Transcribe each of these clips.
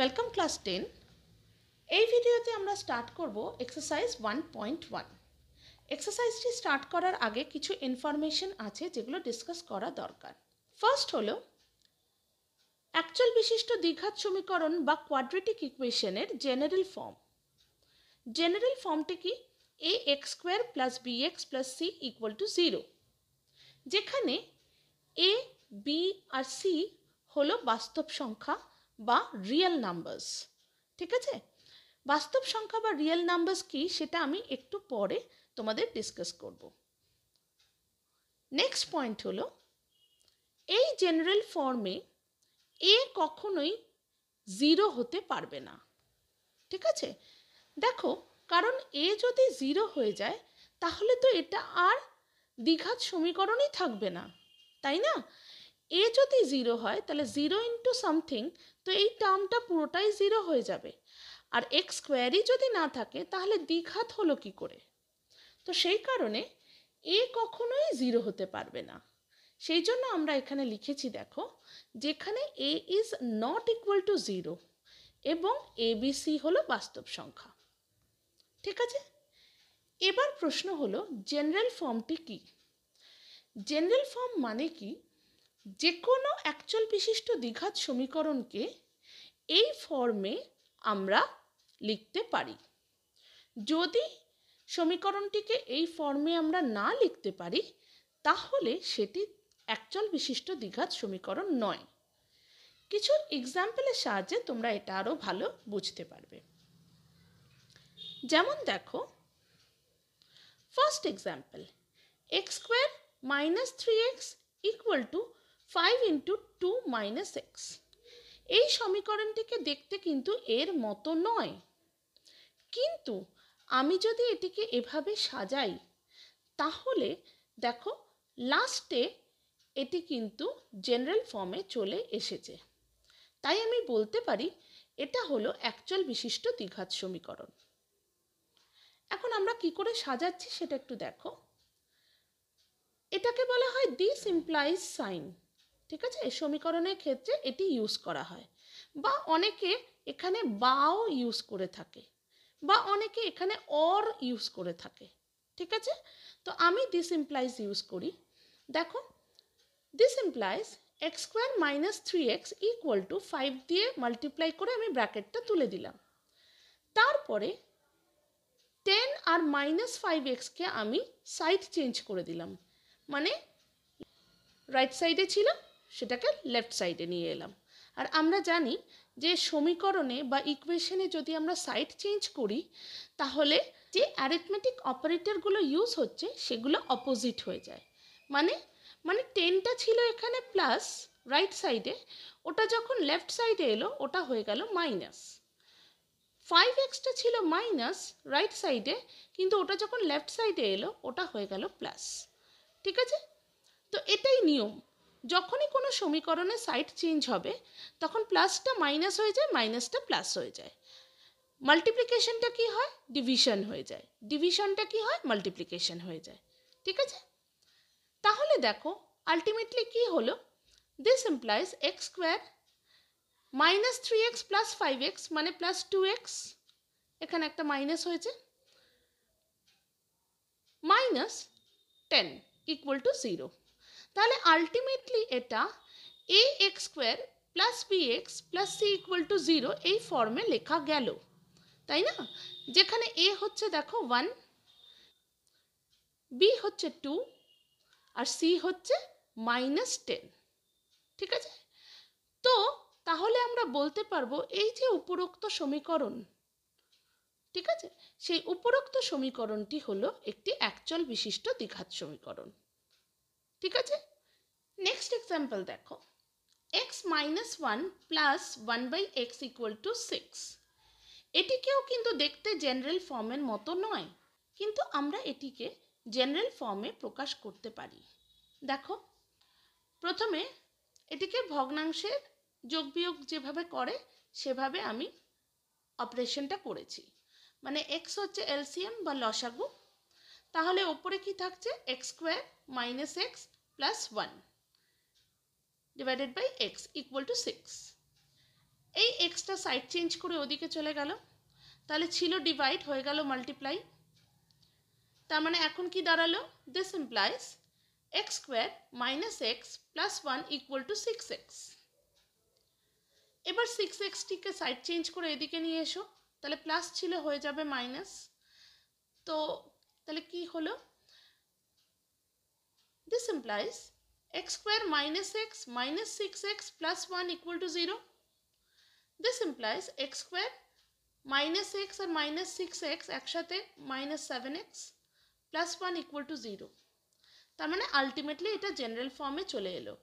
Welcome class ten এই ভিডিওতে আমরা স্টার্ট করব এক্সারসাইজ ওয়ান পয়েন্ট ওয়ান এক্সারসাইজটি স্টার্ট করার আগে কিছু ইনফরমেশন আছে যেগুলো ডিসকাস করা দরকার ফার্স্ট হলো অ্যাকচুয়াল বিশিষ্ট দীঘাত সমীকরণ বা কোয়াড্রেটিক ইকুয়েশনের জেনারেল ফর্ম জেনারেল ফর্মটি কি a x square plus b x plus c equal to zero যেখানে এ বি আর সি হলো বাস্তব সংখ্যা বা রিয়েল নাম্বার্স ঠিক আছে বাস্তব সংখ্যা বা রিয়েল নাম্বার্স কি সেটা আমি একটু পরে তোমাদের ডিসকাস করব নেক্সট পয়েন্ট হলো এই জেনারেল ফর্মে এ কখনোই জিরো হতে পারবে না ঠিক আছে দেখো কারণ এ যদি জিরো হয়ে যায় তাহলে তো এটা আর দ্বিঘাত সমীকরণই থাকবে না তাই না এ যদি জিরো হয় তাহলে জিরো ইন্টু সামথিং তো এই টার্মটা পুরোটাই জিরো হয়ে যাবে আর এক্স স্কোয়ারই যদি না থাকে তাহলে দ্বিঘাত হলো কি করে তো সেই কারণে এ কখনোই জিরো হতে পারবে না সেই জন্য আমরা এখানে লিখেছি দেখো যেখানে a is not equal to zero এবং এবিসি হলো বাস্তব সংখ্যা ঠিক আছে এবার প্রশ্ন হলো জেনারেল ফর্মটি কি জেনারেল ফর্ম মানে কি যে কোনো অ্যাকচুয়াল বিশিষ্ট দ্বিঘাত সমীকরণকে এই ফর্মে আমরা লিখতে পারি যদি সমীকরণটিকে এই ফর্মে আমরা না লিখতে পারি তাহলে সেটি অ্যাকচুয়াল বিশিষ্ট দ্বিঘাত সমীকরণ নয় কিছু এক্সাম্পলের সাহায্যে তোমরা এটা আরও ভালো বুঝতে পারবে যেমন দেখো first example x square minus three x equal to five into two minus x এই সমীকরণটিকে দেখতে কিন্তু এর মতো নয় কিন্তু আমি যদি এটিকে এভাবে সাজাই তাহলে দেখো লাস্টে এটি কিন্তু জেনারেল ফর্মে চলে এসেছে তাই আমি বলতে পারি এটা হলো অ্যাকচুয়াল বিশিষ্ট দ্বিঘাত সমীকরণ এখন আমরা কি করে সাজাচ্ছি সেটা একটু দেখো এটাকে বলা হয় দিস ইমপ্লাইজ সাইন ঠিক আছে সমীকরণের ক্ষেত্রে এটি ইউজ করা হয় বা অনেকে এখানে বাও ইউজ করে থাকে বা অনেকে এখানে অর ইউজ করে থাকে ঠিক আছে তো আমি দিস ইমপ্লাইজ ইউজ করি দেখো this implies x square minus three x equal to five দিয়ে মাল্টিপ্লাই করে আমি ব্র্যাকেটটা তুলে দিলাম তারপরে টেন আর মাইনাস ফাইভ এক্সকে আমি সাইড চেঞ্জ করে দিলাম মানে রাইট সাইডে ছিল সেটাকে লেফট সাইডে নিয়ে এলাম আর আমরা জানি যে সমীকরণে বা ইকুয়েশনে যদি আমরা সাইড চেঞ্জ করি তাহলে যে অ্যারিথমেটিক অপারেটরগুলো ইউজ হচ্ছে সেগুলো অপোজিট হয়ে যায় মানে মানে টেনটা ছিল এখানে প্লাস রাইট সাইডে ওটা যখন লেফট সাইডে এলো ওটা হয়ে গেল মাইনাস ফাইভ এক্সটা ছিল মাইনাস রাইট সাইডে কিন্তু ওটা যখন লেফট সাইডে এলো ওটা হয়ে গেল প্লাস ঠিক আছে তো এটাই নিয়ম যখনই কোনো সমীকরণে সাইড চেঞ্জ হবে তখন প্লাসটা মাইনাস হয়ে যায় মাইনাসটা প্লাস হয়ে যায় মাল্টিপ্লিকেশনটা কি হয় ডিভিশন হয়ে যায় ডিভিশনটা কি হয় মাল্টিপ্লিকেশন হয়ে যায় ঠিক আছে তাহলে দেখো আলটিমেটলি কি হলো this implies x square minus three x plus five x মানে প্লাস টু এক্স এখানে একটা মাইনাস হয়েছে minus ten equal to zero তাহলে আলটিমেটলি এটা a x square plus b x plus c equal to zero এই ফর্মে লেখা গেল তাই না যেখানে এ হচ্ছে দেখো ওয়ান বি হচ্ছে টু আর সি হচ্ছে মাইনাস টেন ঠিক আছে তো তাহলে আমরা বলতে পারবো এই যে উপরোক্ত সমীকরণ ঠিক আছে সেই উপরোক্ত সমীকরণটি হলো একটি অ্যাকচুয়াল বিশিষ্ট দ্বিঘাত সমীকরণ ঠিক আছে নেক্সট এক্সাম্পল দেখো x minus one plus one by x equal to six এটিকেও কিন্তু দেখতে জেনারেল ফর্মের মতো নয় কিন্তু আমরা এটিকে জেনারেল ফর্মে প্রকাশ করতে পারি দেখো প্রথমে এটিকে ভগ্নাংশের যোগ বিয়োগ যেভাবে করে সেভাবে আমি অপারেশনটা করেছি মানে এক্স হচ্ছে এলসিএম বা লসাগু তাহলে ওপরে কি থাকছে x square minus x plus one divided by x equal to six এই এক্সটা সাইড চেঞ্জ করে ওদিকে চলে গেল তাহলে ছিল ডিভাইড হয়ে গেল মাল্টিপ্লাই তার মানে এখন কি দাঁড়ালো this implies x square minus x plus one equal to six x এবার সিক্স এক্সটিকে সাইড চেঞ্জ করে এদিকে নিয়ে এসো তাহলে প্লাস ছিল হয়ে যাবে মাইনাস তো তাহলে কি হলো this implies x square minus x minus six x plus one equal to zero this implies x square minus x আর মাইনাস সিক্স এক্স একসাথে minus seven x plus one equal to zero তার মানে ultimately এটা general ফর্মে চলে এলো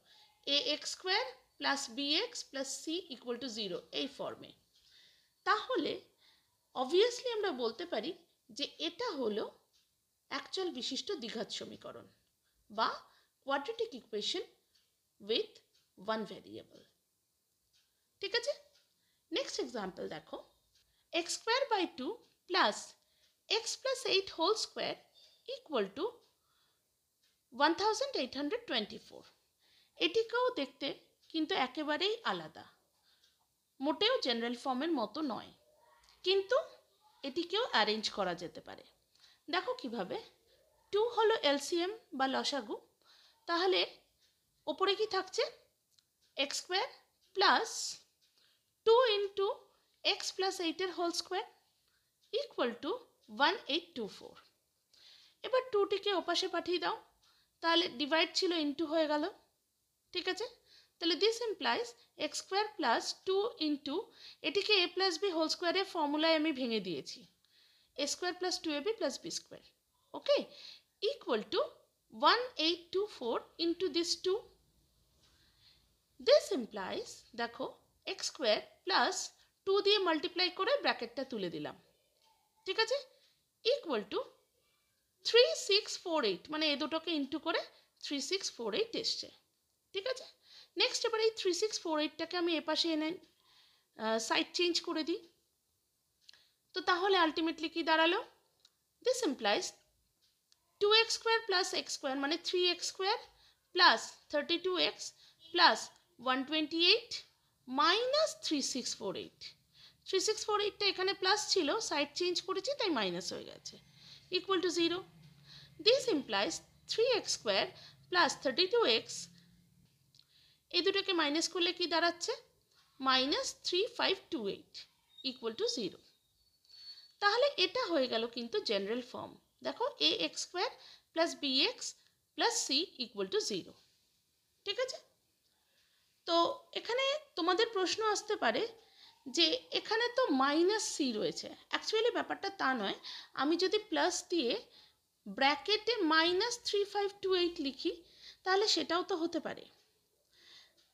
a x square plus b x plus c equal to zero এই ফর্মে তাহলে অবভিয়াসলি আমরা বলতে পারি যে এটা হলো অ্যাকচুয়াল বিশিষ্ট দ্বিঘাত সমীকরণ বা quadratic equation with one variable ঠিক আছে নেক্সট এক্সাম্পল দেখো x square by two plus x plus eight whole square equal to one thousand eight hundred twenty four এটিকেও দেখতে কিন্তু একেবারেই আলাদা মোটেও জেনারেল ফর্মের মতো নয় কিন্তু এটিকেও অ্যারেঞ্জ করা যেতে পারে দেখো কিভাবে টু হলো এলসিএম বা লসাগু তাহলে ওপরে কি থাকছে x square plus two into x plus এইটের whole square equal to one eight two four এবার টুটিকে ওপাশে পাঠিয়ে দাও তাহলে ডিভাইড ছিল ইন্টু হয়ে গেল ঠিক আছে তাহলে this implies x square plus two into এটিকে এ প্লাস বি হোল স্কোয়ারের ফর্মুলায় আমি ভেঙে দিয়েছি a square plus 2ab plus b square. Okay. Equal to 1824 into this 2. This implies, দেখো x square plus 2 দিয়ে multiply করে ব্র্যাকেটটা তুলে দিলাম ঠিক আছে equal to three six four eight মানে এ দুটোকে ইন্টু করে থ্রি সিক্স ফোর এইট এসছে ঠিক আছে নেক্সট এবার এই থ্রি সিক্স ফোর এইটটাকে আমি এপাশে এনে সাইড চেঞ্জ করে দিই তো তাহলে আলটিমেটলি কি দাঁড়ালো this implies two x square plus x square মানে three x square plus thirty two x plus one twenty eight minus three six four eight three six four এইটটা এখানে প্লাস ছিল সাইড চেঞ্জ করেছি তাই minus হয়ে গেছে equal to zero this implies three x square plus thirty two x এই দুটোকে minus করলে কি দাঁড়াচ্ছে minus three five two eight equal to zero তাহলে এটা হয়ে গেল কিন্তু জেনারেল ফর্ম দেখো a x square plus b x plus c equal to zero ঠিক আছে তো এখানে তোমাদের প্রশ্ন আসতে পারে যে এখানে তো মাইনাস সি রয়েছে অ্যাকচুয়ালি ব্যাপারটা তা নয় আমি যদি প্লাস দিয়ে ব্র্যাকেটে minus three five two eight লিখি তাহলে সেটাও তো হতে পারে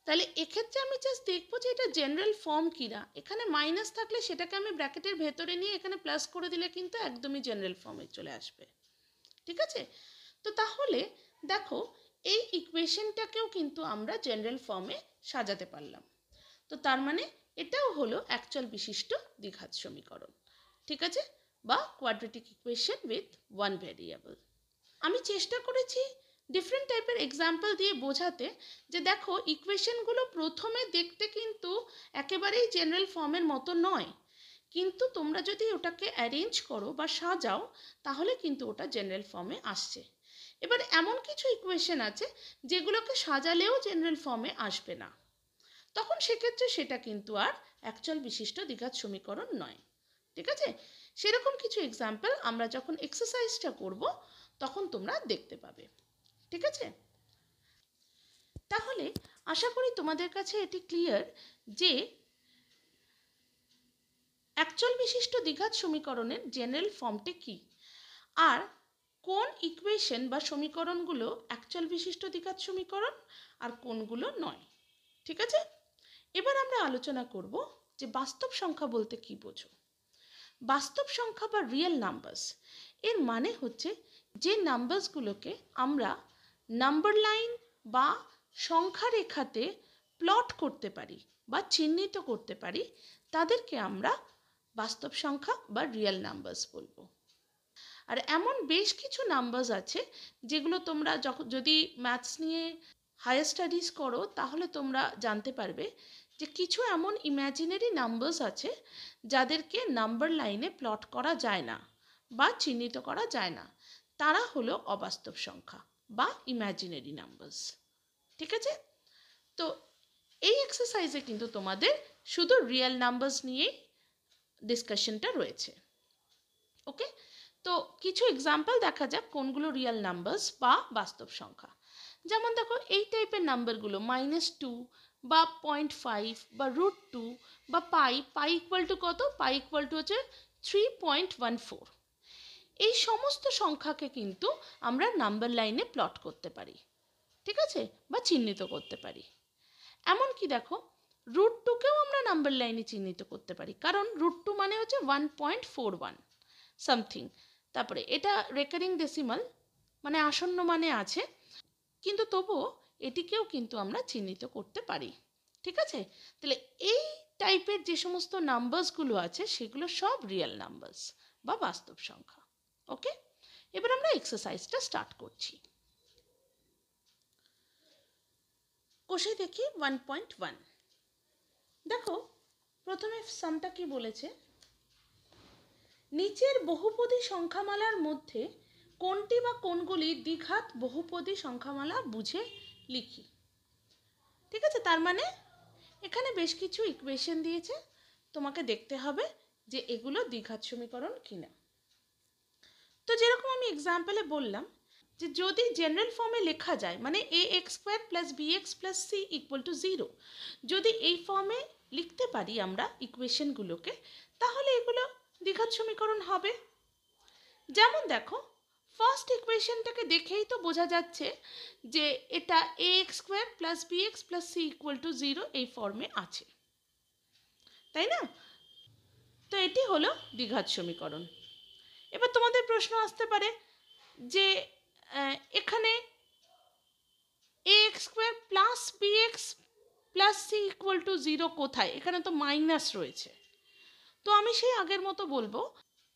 তাহলে এক্ষেত্রে আমি জাস্ট দেখবো যে এটা জেনারেল ফর্ম কিনা এখানে মাইনাস থাকলে সেটাকে আমি ব্র্যাকেটের ভেতরে নিয়ে এখানে প্লাস করে দিলে কিন্তু একদমই জেনারেল ফর্মে চলে আসবে ঠিক আছে তো তাহলে দেখো এই ইকুয়েশনটাকেও কিন্তু আমরা জেনারেল ফর্মে সাজাতে পারলাম তো তার মানে এটাও হলো অ্যাকচুয়াল বিশিষ্ট দ্বিঘাত সমীকরণ ঠিক আছে বা quadratic equation with one variable আমি চেষ্টা করেছি ডিফারেন্ট টাইপের এক্সাম্পল দিয়ে বোঝাতে যে দেখো ইকুয়েশনগুলো প্রথমে দেখতে কিন্তু একেবারেই জেনারেল ফর্মের মতো নয় কিন্তু তোমরা যদি ওটাকে অ্যারেঞ্জ করো বা সাজাও তাহলে কিন্তু ওটা জেনারেল ফর্মে আসছে এবার এমন কিছু ইকুয়েশন আছে যেগুলোকে সাজালেও জেনারেল ফর্মে আসবে না তখন সেক্ষেত্রে সেটা কিন্তু আর অ্যাকচুয়াল বিশিষ্ট দ্বিঘাত সমীকরণ নয় ঠিক আছে সেরকম কিছু এক্সাম্পল আমরা যখন এক্সারসাইজটা করব তখন তোমরা দেখতে পাবে ঠিক আছে তাহলে আশা করি তোমাদের কাছে এটি ক্লিয়ার যে অ্যাকচুয়াল বিশিষ্ট দ্বিঘাত সমীকরণের জেনারেল ফর্মটি কি আর কোন ইকুয়েশন বা সমীকরণগুলো অ্যাকচুয়াল বিশিষ্ট দ্বিঘাত সমীকরণ আর কোনগুলো নয় ঠিক আছে এবার আমরা আলোচনা করব যে বাস্তব সংখ্যা বলতে কি বোঝো বাস্তব সংখ্যা বা রিয়েল নাম্বার্স এর মানে হচ্ছে যে নাম্বার্সগুলোকে আমরা নাম্বার লাইন বা সংখ্যা রেখাতে প্লট করতে পারি বা চিহ্নিত করতে পারি তাদেরকে আমরা বাস্তব সংখ্যা বা রিয়েল নাম্বারস বলবো আর এমন বেশ কিছু নাম্বারস আছে যেগুলো তোমরা যখন যদি ম্যাথস নিয়ে হায়ার স্টাডিজ করো তাহলে তোমরা জানতে পারবে যে কিছু এমন ইম্যাজিনারি নাম্বারস আছে যাদেরকে নাম্বার লাইনে প্লট করা যায় না বা চিহ্নিত করা যায় না তারা হলো অবাস্তব সংখ্যা বা ইম্যাজিনারি নাম্বারস ঠিক আছে তো এই এক্সারসাইজে কিন্তু তোমাদের শুধু রিয়েল নাম্বারস নিয়েই ডিসকাশনটা রয়েছে ওকে তো কিছু এক্সাম্পল দেখা যাক কোনগুলো রিয়েল নাম্বারস বা বাস্তব সংখ্যা যেমন দেখো এই টাইপের নাম্বারগুলো মাইনাস টু বা পয়েন্ট ফাইভ বা রুট টু বা পাই পাই ইকুয়াল টু কত পাই ইকুয়াল টু হচ্ছে থ্রি পয়েন্ট ওয়ান ফোর এই সমস্ত সংখ্যাকে কিন্তু আমরা নাম্বার লাইনে প্লট করতে পারি ঠিক আছে বা চিহ্নিত করতে পারি এমনকি দেখো রুট টুকেও আমরা নাম্বার লাইনে চিহ্নিত করতে পারি কারণ রুট টু মানে হচ্ছে one point four one something তারপরে এটা রেকারিং ডেসিমাল মানে আসন্ন মানে আছে কিন্তু তবুও এটিকেও কিন্তু আমরা চিহ্নিত করতে পারি ঠিক আছে তাহলে এই টাইপের যে সমস্ত নাম্বারসগুলো আছে সেগুলো সব রিয়েল নাম্বারস বা বাস্তব সংখ্যা ওকে এবার আমরা এক্সারসাইজটা স্টার্ট করছি কষে দেখি ওয়ান পয়েন্ট ওয়ান দেখো প্রথমে সামটা কি বলেছে নিচের বহুপদী সংখ্যামালার মধ্যে কোনটি বা কোনগুলি দ্বিঘাত বহুপদী সংখ্যামালা বুঝে লিখি ঠিক আছে তার মানে এখানে বেশ কিছু ইকুয়েশন দিয়েছে তোমাকে দেখতে হবে যে এগুলো দ্বিঘাত সমীকরণ কিনা তো যেরকম আমি এক্সাম্পলে বললাম যে যদি জেনারেল ফর্মে লেখা যায় মানে a x square plus b x plus c equal to zero যদি এই ফর্মে লিখতে পারি আমরা ইকুয়েশনগুলোকে তাহলে এগুলো দ্বিঘাত সমীকরণ হবে যেমন দেখো ফার্স্ট ইকুয়েশনটাকে দেখেই তো বোঝা যাচ্ছে যে এটা a x square plus b x plus c equal to zero এই ফর্মে আছে তাই না তো এটি হলো দ্বিঘাত সমীকরণ এবার তোমাদের প্রশ্ন আসতে পারে যে এখানে a x square plus b x plus c equal to zero কোথায় এখানে তো মাইনাস রয়েছে তো আমি সেই আগের মতো বলবো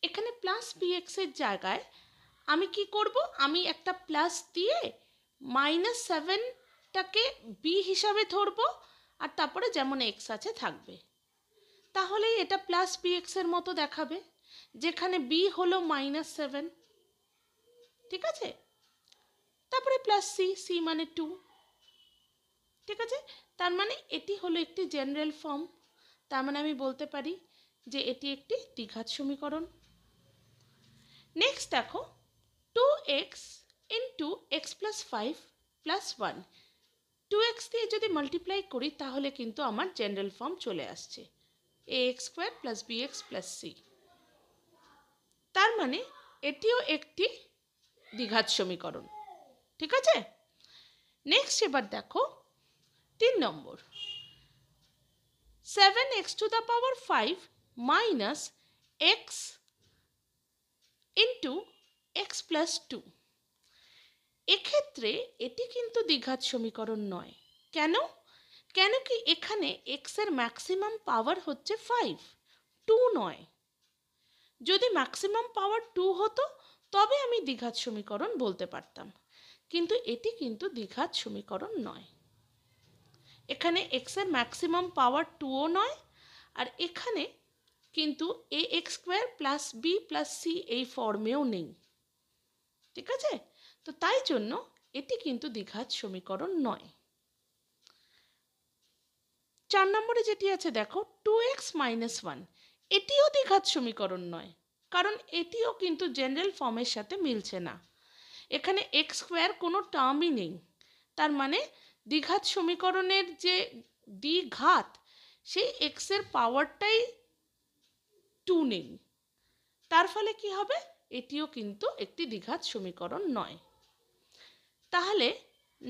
এখানে প্লাস বি এক্সের জায়গায় আমি কি করব আমি একটা প্লাস দিয়ে মাইনাস সেভেনটাকে বি হিসাবে ধরবো আর তারপরে যেমন এক্স আছে থাকবে তাহলেই এটা প্লাস বি এক্সের মতো দেখাবে যেখানে বি হলো মাইনাস সেভেন ঠিক আছে তারপরে প্লাস সি সি মানে টু ঠিক আছে তার মানে এটি হলো একটি জেনারেল ফর্ম তার মানে আমি বলতে পারি যে এটি একটি দ্বিঘাত সমীকরণ নেক্সট দেখো two x into x plus five plus one two x দিয়ে যদি মাল্টিপ্লাই করি তাহলে কিন্তু আমার জেনারেল ফর্ম চলে আসছে a x square plus b x plus c তার মানে এটিও একটি দ্বিঘাত সমীকরণ ঠিক আছে নেক্সট এবার দেখো তিন নম্বর seven x to the power five minus x into x plus two এক্ষেত্রে এটি কিন্তু দ্বিঘাত সমীকরণ নয় কেন কেন কি এখানে এক্সের ম্যাক্সিমাম পাওয়ার হচ্ছে ফাইভ টু নয় যদি ম্যাক্সিমাম পাওয়ার টু হতো তবে আমি দীঘাত সমীকরণ বলতে পারতাম কিন্তু এটি কিন্তু দীঘাত সমীকরণ নয় এখানে এক্সের ম্যাক্সিমাম পাওয়ার টুও নয় আর এখানে কিন্তু a x square plus b plus c এই ফর্মেও নেই ঠিক আছে তো তাই জন্য এটি কিন্তু দীঘাত সমীকরণ নয় চার নম্বরে যেটি আছে দেখো টু এক্স মাইনাস ওয়ান এটিও দ্বিঘাত সমীকরণ নয় কারণ এটিও কিন্তু জেনারেল ফর্মের সাথে মিলছে না এখানে এক্স স্কোয়ার কোনো টার্মই নেই তার মানে দ্বিঘাত সমীকরণের যে দ্বিঘাত সেই এক্সের পাওয়ারটাই টু নেই তার ফলে কি হবে এটিও কিন্তু একটি দ্বিঘাত সমীকরণ নয় তাহলে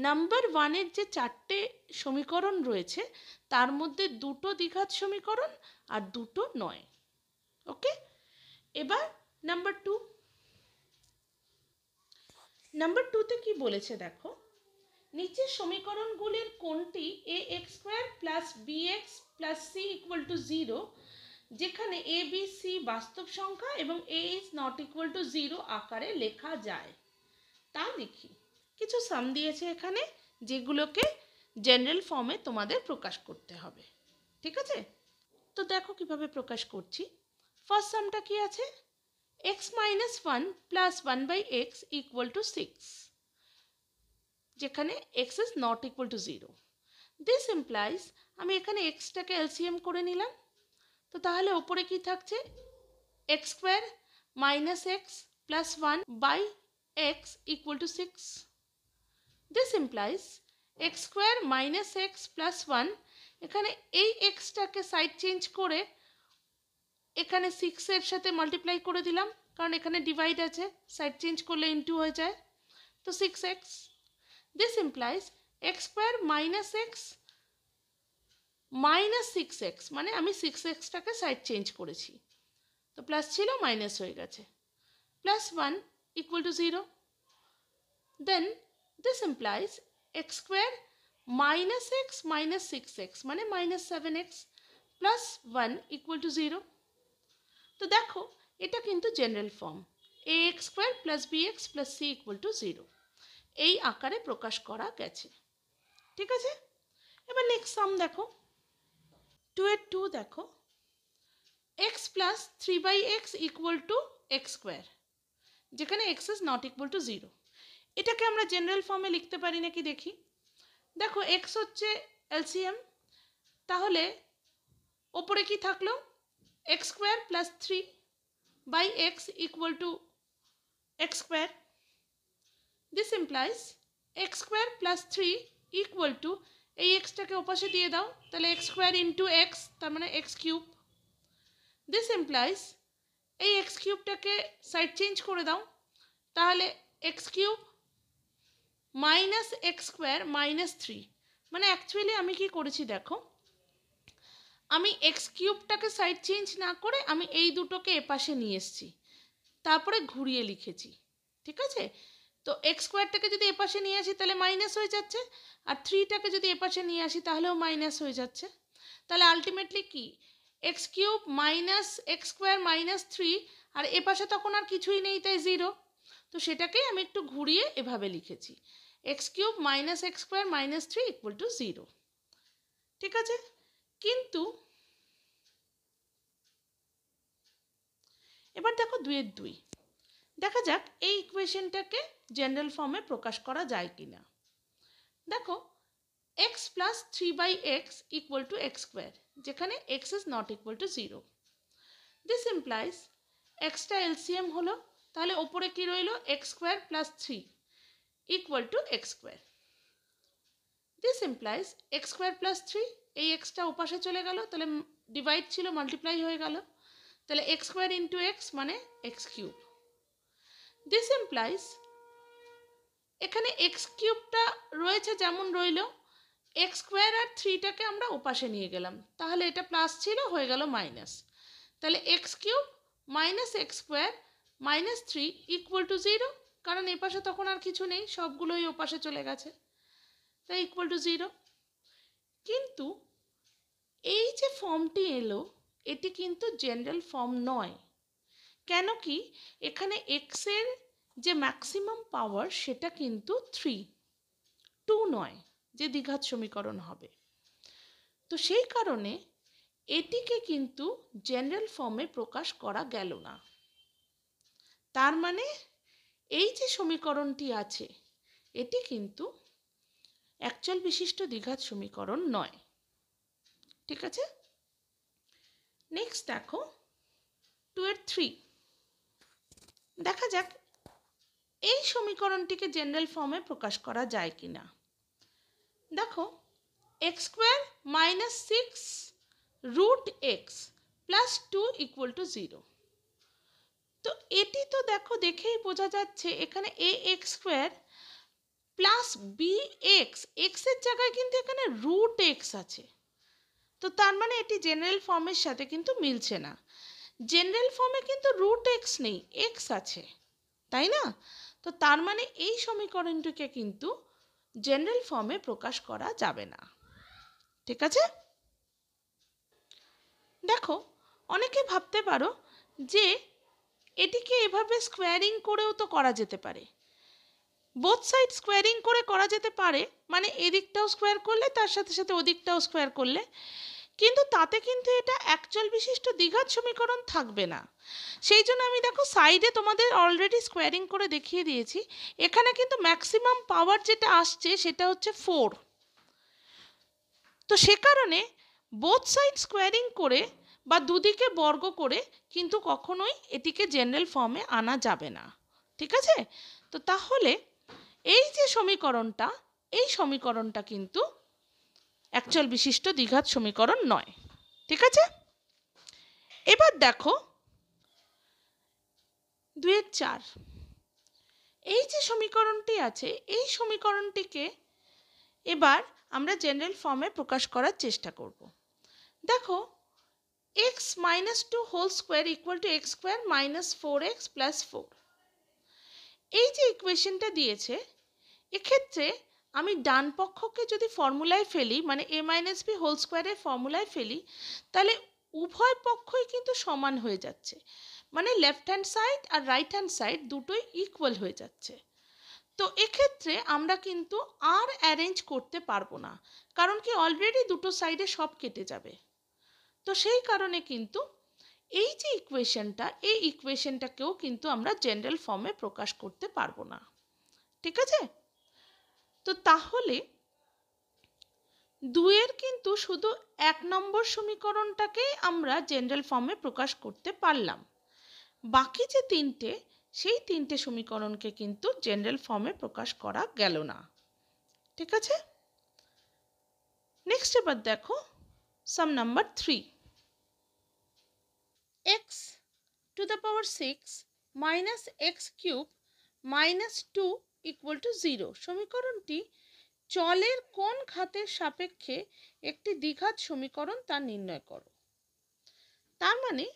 নাম্বার ওয়ানের যে চারটে সমীকরণ রয়েছে তার মধ্যে দুটো দ্বিঘাত সমীকরণ আর দুটো নয় ওকে এবার নাম্বার টু নাম্বার টুতে কি বলেছে দেখো নিচের সমীকরণগুলির কোনটি a x square plus b x plus c equal to zero যেখানে এ বি সি বাস্তব সংখ্যা এবং a is not equal to zero আকারে লেখা যায় তা লিখি কিছু সাম দিয়েছে এখানে যেগুলোকে জেনারেল ফর্মে তোমাদের প্রকাশ করতে হবে ঠিক আছে তো দেখো কিভাবে প্রকাশ করছি ফার্স্ট সামটা কি আছে x minus one plus one by x equal to six যেখানে x is not equal to zero this implies আমি এখানে এক্সটাকে এলসিএম করে নিলাম তো তাহলে ওপরে কি থাকছে x square minus x plus one by x equal to six this implies x square minus x plus one এখানে এই এক্সটাকে সাইড চেঞ্জ করে এখানে সিক্সের সাথে মাল্টিপ্লাই করে দিলাম কারণ এখানে ডিভাইড আছে সাইড চেঞ্জ করলে ইনটু হয়ে যায় তো six x this implies x square minus x minus six x মানে আমি সিক্স এক্সটাকে সাইড চেঞ্জ করেছি তো প্লাস ছিল মাইনাস হয়ে গেছে plus one equal to zero then This implies x square minus x minus 6x মানে minus 7x plus 1 equal to 0 তো দেখো এটা কিন্তু general form a x square plus b x plus c equal to zero এই আকারে প্রকাশ করা গেছে ঠিক আছে এবার নেক্সট সাম দেখো টু এর টু দেখো x plus three by x equal to x square যেখানে x is not equal to zero এটাকে আমরা জেনারেল ফর্মে লিখতে পারি নাকি দেখি দেখো এক্স হচ্ছে এলসিএম তাহলে ওপরে কি থাকলো x square plus three by x equal to x square this implies x square plus three equal to এই এক্সটাকে ওপাশে দিয়ে দাও তাহলে এক্স স্কোয়ার ইন্টু এক্স তার মানে এক্স কিউব দিস ইমপ্লাইজ এই এক্স কিউবটাকে সাইড চেঞ্জ করে দাও তাহলে x cube minus x square minus three মানে অ্যাকচুয়ালি আমি কি করেছি দেখো আমি এক্স কিউবটাকে সাইড চেঞ্জ না করে আমি এই দুটোকে এপাশে নিয়ে এসেছি তারপরে ঘুরিয়ে লিখেছি ঠিক আছে তো এক্স স্কোয়ারটাকে যদি এপাশে নিয়ে আসি তাহলে মাইনাস হয়ে যাচ্ছে আর থ্রিটাকে যদি এপাশে নিয়ে আসি তাহলেও মাইনাস হয়ে যাচ্ছে তাহলে আলটিমেটলি কি x cube minus x square minus three আর এপাশে তখন আর কিছুই নেই তাই জিরো তো সেটাকেই আমি একটু ঘুরিয়ে এভাবে লিখেছি x cube minus x square minus three equal to zero ঠিক আছে কিন্তু এবার দেখো দুয়ের দুই দেখা যাক এই ইকুয়েশনটাকে জেনারেল ফর্মে প্রকাশ করা যায় কি না দেখো x plus three by x equal to x square যেখানে x is not equal to zero this implies এক্সটা এলসিএম হলো তাহলে ওপরে কি রইল x square plus three equal to x square. This implies x square plus 3 এই extra ওপাশে চলে গেল তাহলে ডিভাইড ছিল মাল্টিপ্লাই হয়ে গেল তাহলে এক্স স্কোয়ার ইন্টু এক্স মানে এক্স কিউব দিস ইমপ্লাইজ এখানে এক্স কিউবটা রয়েছে যেমন রইল এক্স স্কোয়ার আর থ্রিটাকে আমরা ওপাশে নিয়ে গেলাম তাহলে এটা প্লাস ছিল হয়ে গেল মাইনাস তাহলে x cube minus x square minus three equal to zero কারণ এপাশে তখন আর কিছু নেই সবগুলোই ওপাশে চলে গেছে তাই ইকুয়াল টু জিরো কিন্তু এই যে ফর্মটি এলো এটি কিন্তু জেনারেল ফর্ম নয় কেন কি এখানে এক্সের যে ম্যাক্সিমাম পাওয়ার সেটা কিন্তু থ্রি টু নয় যে দ্বিঘাত সমীকরণ হবে তো সেই কারণে এটিকে কিন্তু জেনারেল ফর্মে প্রকাশ করা গেল না তার মানে এই যে সমীকরণটি আছে এটি কিন্তু অ্যাকচুয়াল বিশিষ্ট দ্বিঘাত সমীকরণ নয় ঠিক আছে নেক্সট দেখো টু এর থ্রি দেখা যাক এই সমীকরণটিকে জেনারেল ফর্মে প্রকাশ করা যায় কি না দেখো x square minus six root x plus two equal to zero তো এটি তো দেখো দেখেই বোঝা যাচ্ছে এখানে a x square plus b x এক্সের জায়গায় কিন্তু এখানে রুট এক্স আছে তো তার মানে এটি জেনারেল ফর্মের সাথে কিন্তু মিলছে না জেনারেল ফর্মে কিন্তু রুট এক্স নেই এক্স আছে তাই না তো তার মানে এই সমীকরণটিকে কিন্তু জেনারেল ফর্মে প্রকাশ করা যাবে না ঠিক আছে দেখো অনেকে ভাবতে পারো যে এটিকে এভাবে স্কোয়ারিং করেও তো করা যেতে পারে বোথ সাইড স্কোয়ারিং করে করা যেতে পারে মানে এদিকটাও স্কোয়ার করলে তার সাথে সাথে ওদিকটাও স্কোয়ার করলে কিন্তু তাতে কিন্তু এটা অ্যাকচুয়াল বিশিষ্ট দীঘার সমীকরণ থাকবে না সেই জন্য আমি দেখো সাইডে তোমাদের অলরেডি স্কোয়ারিং করে দেখিয়ে দিয়েছি এখানে কিন্তু ম্যাক্সিমাম পাওয়ার যেটা আসছে সেটা হচ্ছে ফোর তো সে কারণে বোথ সাইড স্কোয়ারিং করে বা দুদিকে বর্গ করে কিন্তু কখনোই এটিকে জেনারেল ফর্মে আনা যাবে না ঠিক আছে তো তাহলে এই যে সমীকরণটা এই সমীকরণটা কিন্তু অ্যাকচুয়াল বিশিষ্ট দ্বিঘাত সমীকরণ নয় ঠিক আছে এবার দেখো দুয়ের চার এই যে সমীকরণটি আছে এই সমীকরণটিকে এবার আমরা জেনারেল ফর্মে প্রকাশ করার চেষ্টা করব দেখো x minus two whole square equal to x square minus four x plus four এই যে ইকুয়েশনটা দিয়েছে এক্ষেত্রে আমি ডান পক্ষকে যদি ফর্মুলায় ফেলি মানে এ মাইনাস বি হোল স্কোয়ারের ফর্মুলায় ফেলি তাহলে উভয় পক্ষই কিন্তু সমান হয়ে যাচ্ছে মানে লেফট হ্যান্ড সাইড আর রাইট হ্যান্ড সাইড দুটোই ইকুয়াল হয়ে যাচ্ছে তো এক্ষেত্রে আমরা কিন্তু আর অ্যারেঞ্জ করতে পারবো না কারণ কি অলরেডি দুটো সাইডে সব কেটে যাবে তো সেই কারণে কিন্তু এই যে ইকুয়েশনটা এই ইকুয়েশনটাকেও কিন্তু আমরা জেনারেল ফর্মে প্রকাশ করতে পারবো না ঠিক আছে তো তাহলে দুয়ের কিন্তু শুধু এক নম্বর সমীকরণটাকেই আমরা জেনারেল ফর্মে প্রকাশ করতে পারলাম বাকি যে তিনটে সেই তিনটে সমীকরণকে কিন্তু জেনারেল ফর্মে প্রকাশ করা গেল না ঠিক আছে নেক্সট এবার দেখো some number three to the power 6 minus x cube minus two equal to zero সমীকরণটি চলের কোন খাতের সাপেক্ষে একটি দ্বিঘাত সমীকরণ তা নির্ণয় করো তার মানে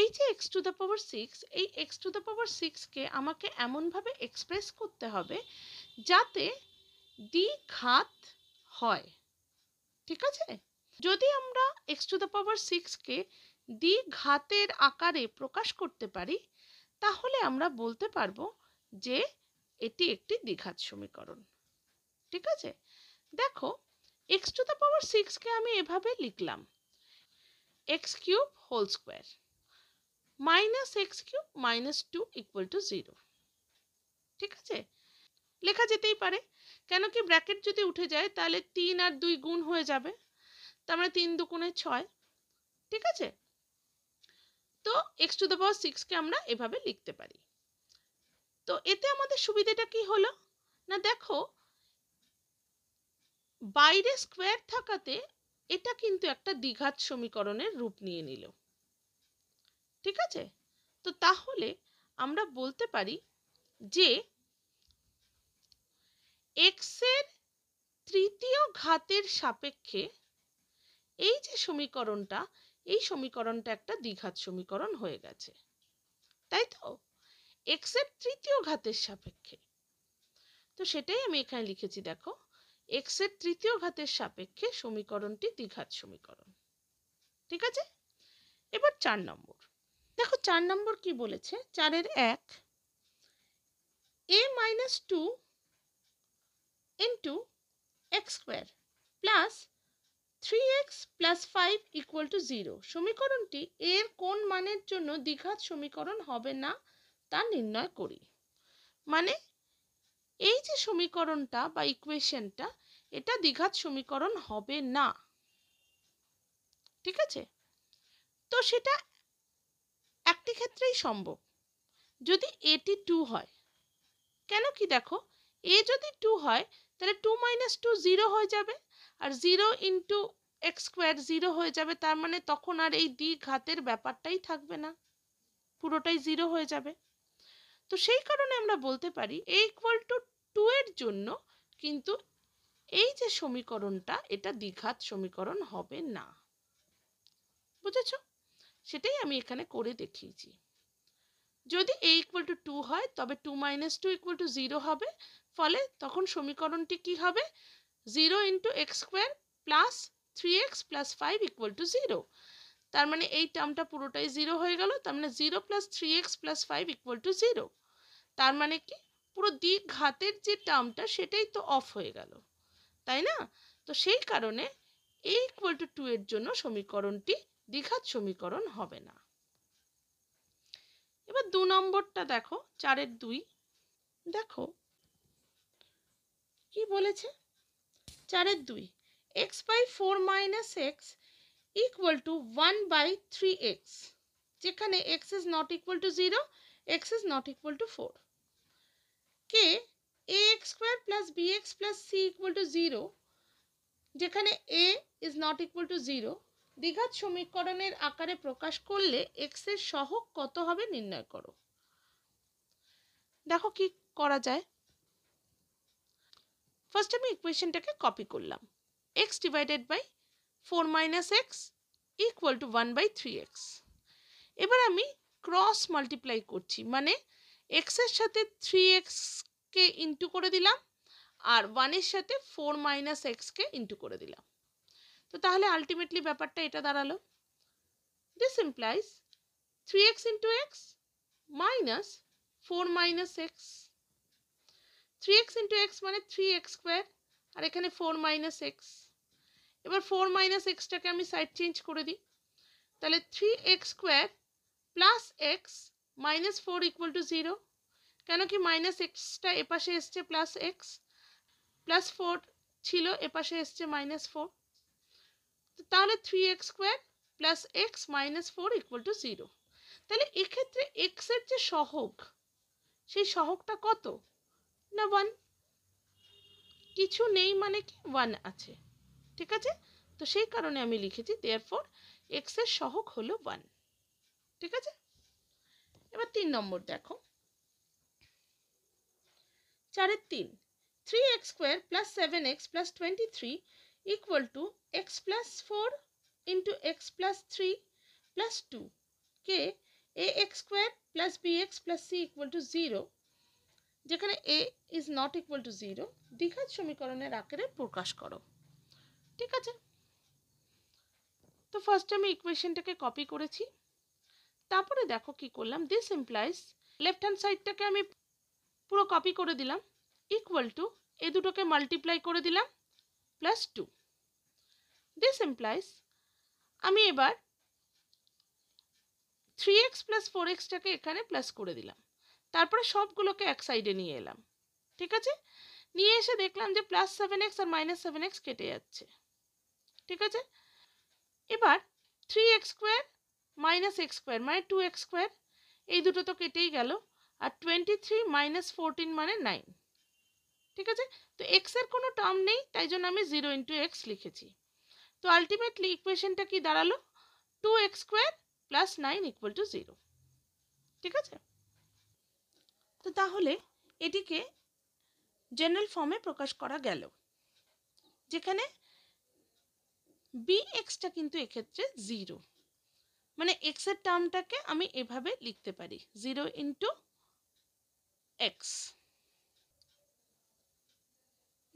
এই যে x to the power six এই এক্স টু দ্য পাওয়ার সিক্সকে আমাকে এমনভাবে এক্সপ্রেস করতে হবে যাতে দ্বিঘাত হয় ঠিক আছে যদি আমরা এক্স টু দ্য পাওয়ার সিক্সকে কে দিক ঘাতের আকারে প্রকাশ করতে পারি তাহলে আমরা বলতে পারবো যে এটি একটি দ্বিঘাত সমীকরণ ঠিক আছে দেখো এক্স টু দ্য পাওয়ার সিক্সকে আমি এভাবে লিখলাম x cube whole square minus x cube minus two equal to zero ঠিক আছে লেখা যেতেই পারে কেন কি ব্র্যাকেট যদি উঠে যায় তাহলে তিন আর দুই গুণ হয়ে যাবে তার মানে তিন দুগুণে ছয় ঠিক আছে তো এক্স টু দ্য পাওয়ার সিক্সকে আমরা এভাবে লিখতে পারি তো এতে আমাদের সুবিধাটা কি হলো না দেখো বাইরে স্কোয়ার থাকাতে এটা কিন্তু একটা দ্বিঘাত সমীকরণের রূপ নিয়ে নিল ঠিক আছে তো তাহলে আমরা বলতে পারি যে এক্সের তৃতীয় ঘাতের সাপেক্ষে এই যে সমীকরণটা এই সমীকরণটা একটা দ্বিঘাত সমীকরণ হয়ে গেছে তাই তো এক্সের তৃতীয় ঘাতের সাপেক্ষে তো সেটাই আমি এখানে লিখেছি দেখো এক্সের তৃতীয় ঘাতের সাপেক্ষে সমীকরণটি দ্বিঘাত সমীকরণ ঠিক আছে এবার চার নম্বর দেখো চার নম্বর কি বলেছে চারের এক a minus two into x square plus three x plus five equal to zero সমীকরণটি এর কোন মানের জন্য দ্বিঘাত সমীকরণ হবে না তা নির্ণয় করি মানে এই যে সমীকরণটা বা ইকুয়েশনটা এটা দ্বিঘাত সমীকরণ হবে না ঠিক আছে তো সেটা একটি ক্ষেত্রেই সম্ভব যদি এটি টু হয় কেন কি দেখো এ যদি টু হয় তাহলে টু মাইনাস টু জিরো হয়ে যাবে আর zero into x square zero হয়ে যাবে তার মানে তখন আর এই দ্বিঘাতের ব্যাপারটাই থাকবে না পুরোটাই জিরো হয়ে যাবে তো সেই কারণে আমরা বলতে পারি এ ইকুয়াল টু টু এর জন্য কিন্তু এই যে সমীকরণটা এটা দ্বিঘাত সমীকরণ হবে না বুঝেছ সেটাই আমি এখানে করে দেখিয়েছি যদি এ ইকুয়াল টু টু হয় তবে two minus two equal to zero হবে ফলে তখন সমীকরণটি কি হবে zero into x square plus three x plus five equal to zero তার মানে এই টার্মটা পুরোটাই জিরো হয়ে গেল তার মানে zero plus three x plus five equal to zero তার মানে কি পুরো দিক যে টার্মটা সেটাই তো অফ হয়ে গেল তাই না তো সেই কারণে এ ইকুয়াল টু টু এর জন্য সমীকরণটি দ্বিঘাত সমীকরণ হবে না এবার দু নম্বরটা দেখো চারের দুই দেখো কি বলেছে চারের দুই x by four minus x equal to one by three x যেখানে x is not equal to zero x is not equal to four কে a x square plus b x plus c equal to zero যেখানে a is not equal to zero দ্বিঘাত সমীকরণের আকারে প্রকাশ করলে x এর সহগ কত হবে নির্ণয় করো দেখো কি করা যায় ফার্স্ট আমি ইকুয়েশনটাকে কপি করলাম x divided by four minus x equal to one by three x এবার আমি ক্রস মাল্টিপ্লাই করছি মানে এক্সের সাথে থ্রি এক্সকে ইন্টু করে দিলাম আর ওয়ানের সাথে ফোর মাইনাস এক্সকে ইন্টু করে দিলাম তো তাহলে আলটিমেটলি ব্যাপারটা এটা দাঁড়ালো this implies three x into x minus four minus x three x into x মানে থ্রি এক্স স্কোয়ার আর এখানে ফোর মাইনাস এক্স এবার ফোর মাইনাস এক্সটাকে আমি সাইড চেঞ্জ করে দিই তাহলে three x square plus x minus four equal to zero কেন কি মাইনাস এক্সটা এপাশে এসছে প্লাস এক্স প্লাস ফোর ছিল এপাশে এসছে মাইনাস ফোর তাহলে three x square plus x minus four equal to zero তাহলে এক্ষেত্রে এক্সের যে সহগ সেই সহগটা কত না ওয়ান কিছু নেই মানে কি ওয়ান আছে ঠিক আছে তো সেই কারণে আমি লিখেছি দেয়ার ফোর এক্সের সহক হলো ওয়ান ঠিক আছে এবার তিন নম্বর দেখো চারের তিন three x square plus seven x plus twenty three equal to x plus four into x plus three plus two কে a x square plus b x plus c equal to zero যেখানে a is not equal to zero দ্বিঘাত সমীকরণের আকারে প্রকাশ করো ঠিক আছে তো ফার্স্টে আমি ইকুয়েশনটাকে কপি করেছি তারপরে দেখো কি করলাম দিস ইমপ্লাইজ লেফট হ্যান্ড সাইডটাকে আমি পুরো কপি করে দিলাম ইকুয়াল টু এ দুটোকে মাল্টিপ্লাই করে দিলাম প্লাস টু দিস ইমপ্লাইজ আমি এবার থ্রি এক্স প্লাস ফোর এক্সটাকে এখানে প্লাস করে দিলাম তারপরে সবগুলোকে এক সাইডে নিয়ে এলাম ঠিক আছে নিয়ে এসে দেখলাম যে প্লাস সেভেন এক্স আর মাইনাস সেভেন এক্স কেটে যাচ্ছে ঠিক আছে এবার three x square minus x square মানে টু এক্স স্কোয়ার এই দুটো তো কেটেই গেল আর টোয়েন্টি থ্রি মাইনাস ফোরটিন মানে নাইন ঠিক আছে তো এক্সের কোনো টার্ম নেই তাই জন্য আমি জিরো ইন্টু এক্স লিখেছি তো আলটিমেটলি ইকুয়েশনটা কি দাঁড়ালো two x square plus nine equal to zero ঠিক আছে তো তাহলে এটিকে জেনারেল ফর্মে প্রকাশ করা গেল যেখানে বি এক্সটা কিন্তু এক্ষেত্রে জিরো মানে এক্সের টার্মটাকে আমি এভাবে লিখতে পারি zero into x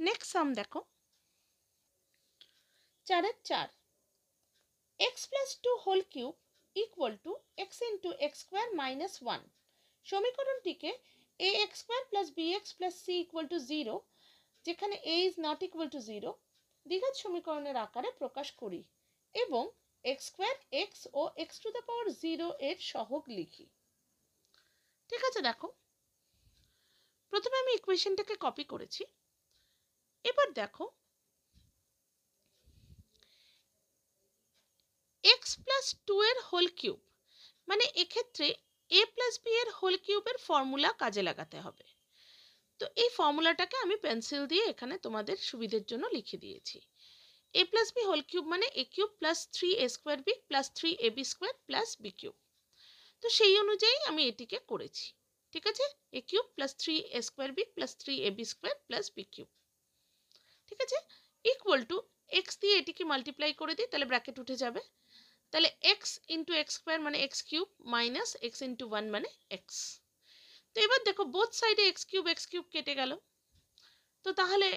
next sum দেখো চারের চার x plus two whole cube equal to x into x square minus one সমীকরণটিকে a x square plus b x plus c equal to zero যেখানে a is not equal to zero দ্বিঘাত সমীকরণের আকারে প্রকাশ করি এবং এক্স স্কোয়ার এক্স ও x to the power zero এর সহগ লিখি ঠিক আছে দেখো প্রথমে আমি ইকুয়েশনটাকে কপি করেছি এবার দেখো এক্স প্লাস টু এর হোল কিউব মানে এক্ষেত্রে এ প্লাস বি এর হোল কিউবের ফর্মুলা কাজে লাগাতে হবে তো এই ফর্মুলাটাকে আমি পেন্সিল দিয়ে এখানে তোমাদের সুবিধের জন্য লিখে দিয়েছি a plus b whole cube মানে a cube plus three a square b plus three a b square plus b cube তো সেই অনুযায়ী আমি এটিকে করেছি ঠিক আছে a cube plus three a square b plus three a b square plus b cube ঠিক আছে ইকুয়াল টু এক্স দিয়ে এটিকে মাল্টিপ্লাই করে দিই তাহলে ব্র্যাকেট উঠে যাবে তাহলে এক্স ইন্টু এক্স স্কোয়ার মানে x cube minus x into one মানে এক্স তো এবার দেখো বোথ সাইডে এক্স কিউব এক্স কিউব কেটে গেল তো তাহলে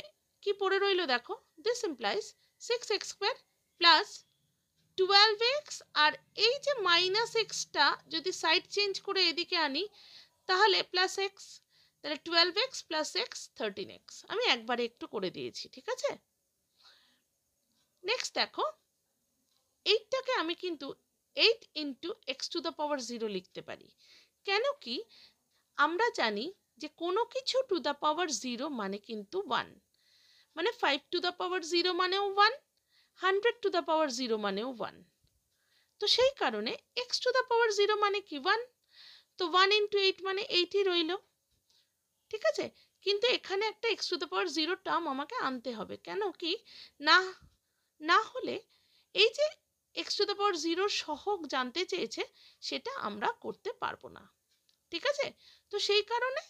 কি পড়ে রইল দেখো this implies six x square plus twelve x আর এই যে মাইনাস এক্সটা যদি সাইড চেঞ্জ করে এদিকে আনি তাহলে প্লাস এক্স তাহলে twelve x plus x thirteen x আমি একবারে একটু করে দিয়েছি ঠিক আছে নেক্সট দেখো এইটটাকে আমি কিন্তু eight into x to the power zero লিখতে পারি কেন কি আমরা জানি যে কোনো কিছু টু দ্য পাওয়ার জিরো মানে কিন্তু ওয়ান মানে five to the power zero মানেও one hundred to the power zero মানেও ওয়ান তো সেই কারণে x to the power zero মানে কি ওয়ান তো ওয়ান ইন্টু এইট মানে এইটই রইল ঠিক আছে কিন্তু এখানে একটা x to the power zero term আমাকে আনতে হবে কেন কি না না হলে এই যে এক্স টু দ্য পাওয়ার জিরোর সহগ জানতে চেয়েছে সেটা আমরা করতে পারবো না ঠিক আছে তো সেই কারণে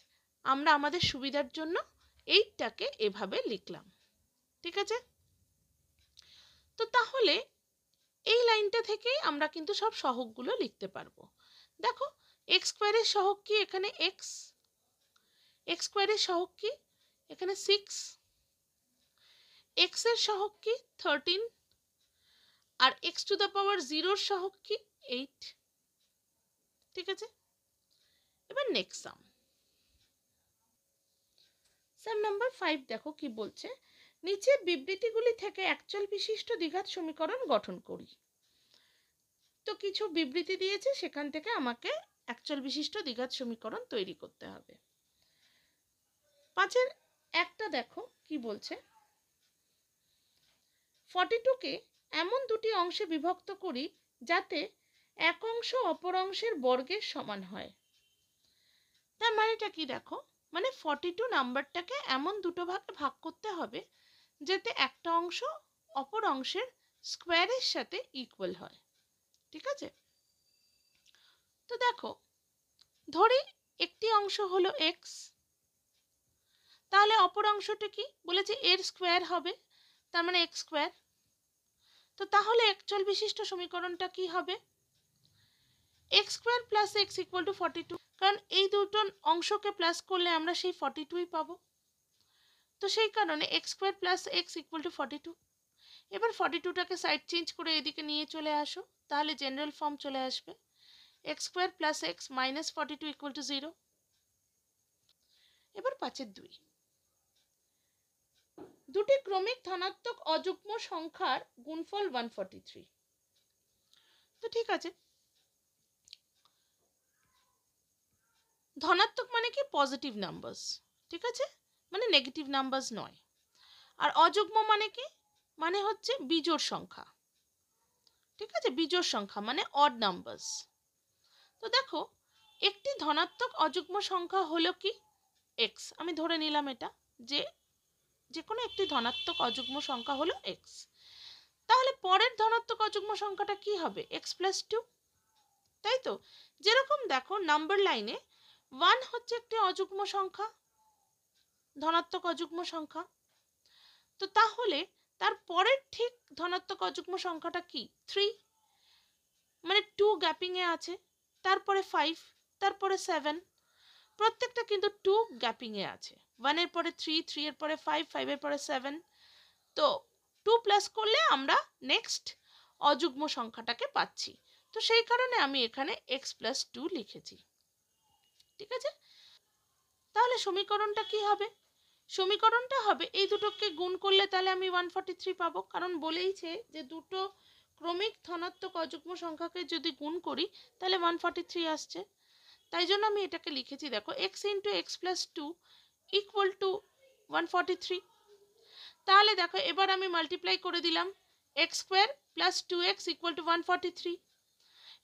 আমরা আমাদের সুবিধার জন্য এইটটাকে এভাবে লিখলাম ঠিক আছে তো তাহলে এই লাইনটা থেকেই আমরা কিন্তু সব সহগগুলো লিখতে পারবো দেখো এক্স স্কোয়ারের সহগ কি এখানে এক্স এক্স স্কোয়ারের সহগ কি এখানে সিক্স এক্সের সহগ কি থার্টিন আর এক্স টু দ্য পাওয়ার জিরোর সহ কি এইট ঠিক আছে এবার next sum sum number five দেখো কি বলছে নিচের বিবৃতিগুলি থেকে অ্যাকচুয়াল বিশিষ্ট দ্বিঘাত সমীকরণ গঠন করি তো কিছু বিবৃতি দিয়েছে সেখান থেকে আমাকে অ্যাকচুয়াল বিশিষ্ট দ্বিঘাত সমীকরণ তৈরি করতে হবে পাঁচের একটা দেখো কি বলছে ফর্টি টুকে কে এমন দুটি অংশে বিভক্ত করি যাতে এক অংশ অপর অংশের বর্গের সমান হয় তার মানেটা কি দেখো মানে ফর্টি টু নাম্বারটাকে এমন দুটো ভাগে ভাগ করতে হবে যাতে একটা অংশ অপর অংশের স্কোয়ারের সাথে ইকুয়াল হয় ঠিক আছে তো দেখো ধরি একটি অংশ হলো এক্স তাহলে অপর অংশটা কি বলেছে এর স্কোয়ার হবে তার মানে এক্স স্কোয়ার তো তাহলে অ্যাকচুয়াল বিশিষ্ট সমীকরণটা কি হবে x square plus x equal to forty two কারণ এই দুটো অংশকে প্লাস করলে আমরা সেই ফর্টি টুই পাবো তো সেই কারণে x square plus x equal to forty two এবার ফর্টি টুটাকে সাইড চেঞ্জ করে এদিকে নিয়ে চলে আসো তাহলে জেনারেল ফর্ম চলে আসবে x square plus x minus forty two equal to zero এবার পাঁচের দুই দুটি ক্রমিক ধনাত্মক অযুগ্ম সংখ্যার গুণফল ওয়ান ফর্টি থ্রি তো ঠিক আছে ধনাত্মক মানে কি পজিটিভ নাম্বারস ঠিক আছে মানে নেগেটিভ নাম্বারস নয় আর অযুগ্ম মানে কি মানে হচ্ছে বিজোড় সংখ্যা ঠিক আছে বিজোড় সংখ্যা মানে অড নাম্বারস তো দেখো একটি ধনাত্মক অযুগ্ম সংখ্যা হলো কি এক্স আমি ধরে নিলাম এটা যে যে কোনো একটি ধনাত্মক অযুগ্ম সংখ্যা হলো এক্স তাহলে পরের ধনাত্মক অযুগ্ম সংখ্যাটা কি হবে এক্স প্লাস টু তাই তো যেরকম দেখো নাম্বার লাইনে ওয়ান হচ্ছে একটি অযুগ্ম সংখ্যা ধনাত্মক অযুগ্ম সংখ্যা তো তাহলে তার পরের ঠিক ধনাত্মক অযুগ্ম সংখ্যাটা কি থ্রি মানে টু গ্যাপিংয়ে আছে তারপরে ফাইভ তারপরে সেভেন প্রত্যেকটা কিন্তু টু গ্যাপিংয়ে আছে ওয়ানের পরে থ্রি থ্রি এর পরে ফাইভ ফাইভের পরে সেভেন তো টু প্লাস করলে আমরা নেক্সট অযুগ্ম সংখ্যাটাকে পাচ্ছি তো সেই কারণে আমি এখানে এক্স প্লাস টু লিখেছি ঠিক আছে তাহলে সমীকরণটা কি হবে সমীকরণটা হবে এই দুটোকে গুণ করলে তাহলে আমি ওয়ান ফর্টি থ্রি পাবো কারণ বলেইছে যে দুটো ক্রমিক ধনাত্মক অযুগ্ম সংখ্যাকে যদি গুণ করি তাহলে ওয়ান ফর্টি থ্রি আসছে তাই জন্য আমি এটাকে লিখেছি দেখো x into x plus two equal to one forty three তাহলে দেখো এবার আমি মাল্টিপ্লাই করে দিলাম x square plus two x equal to one forty three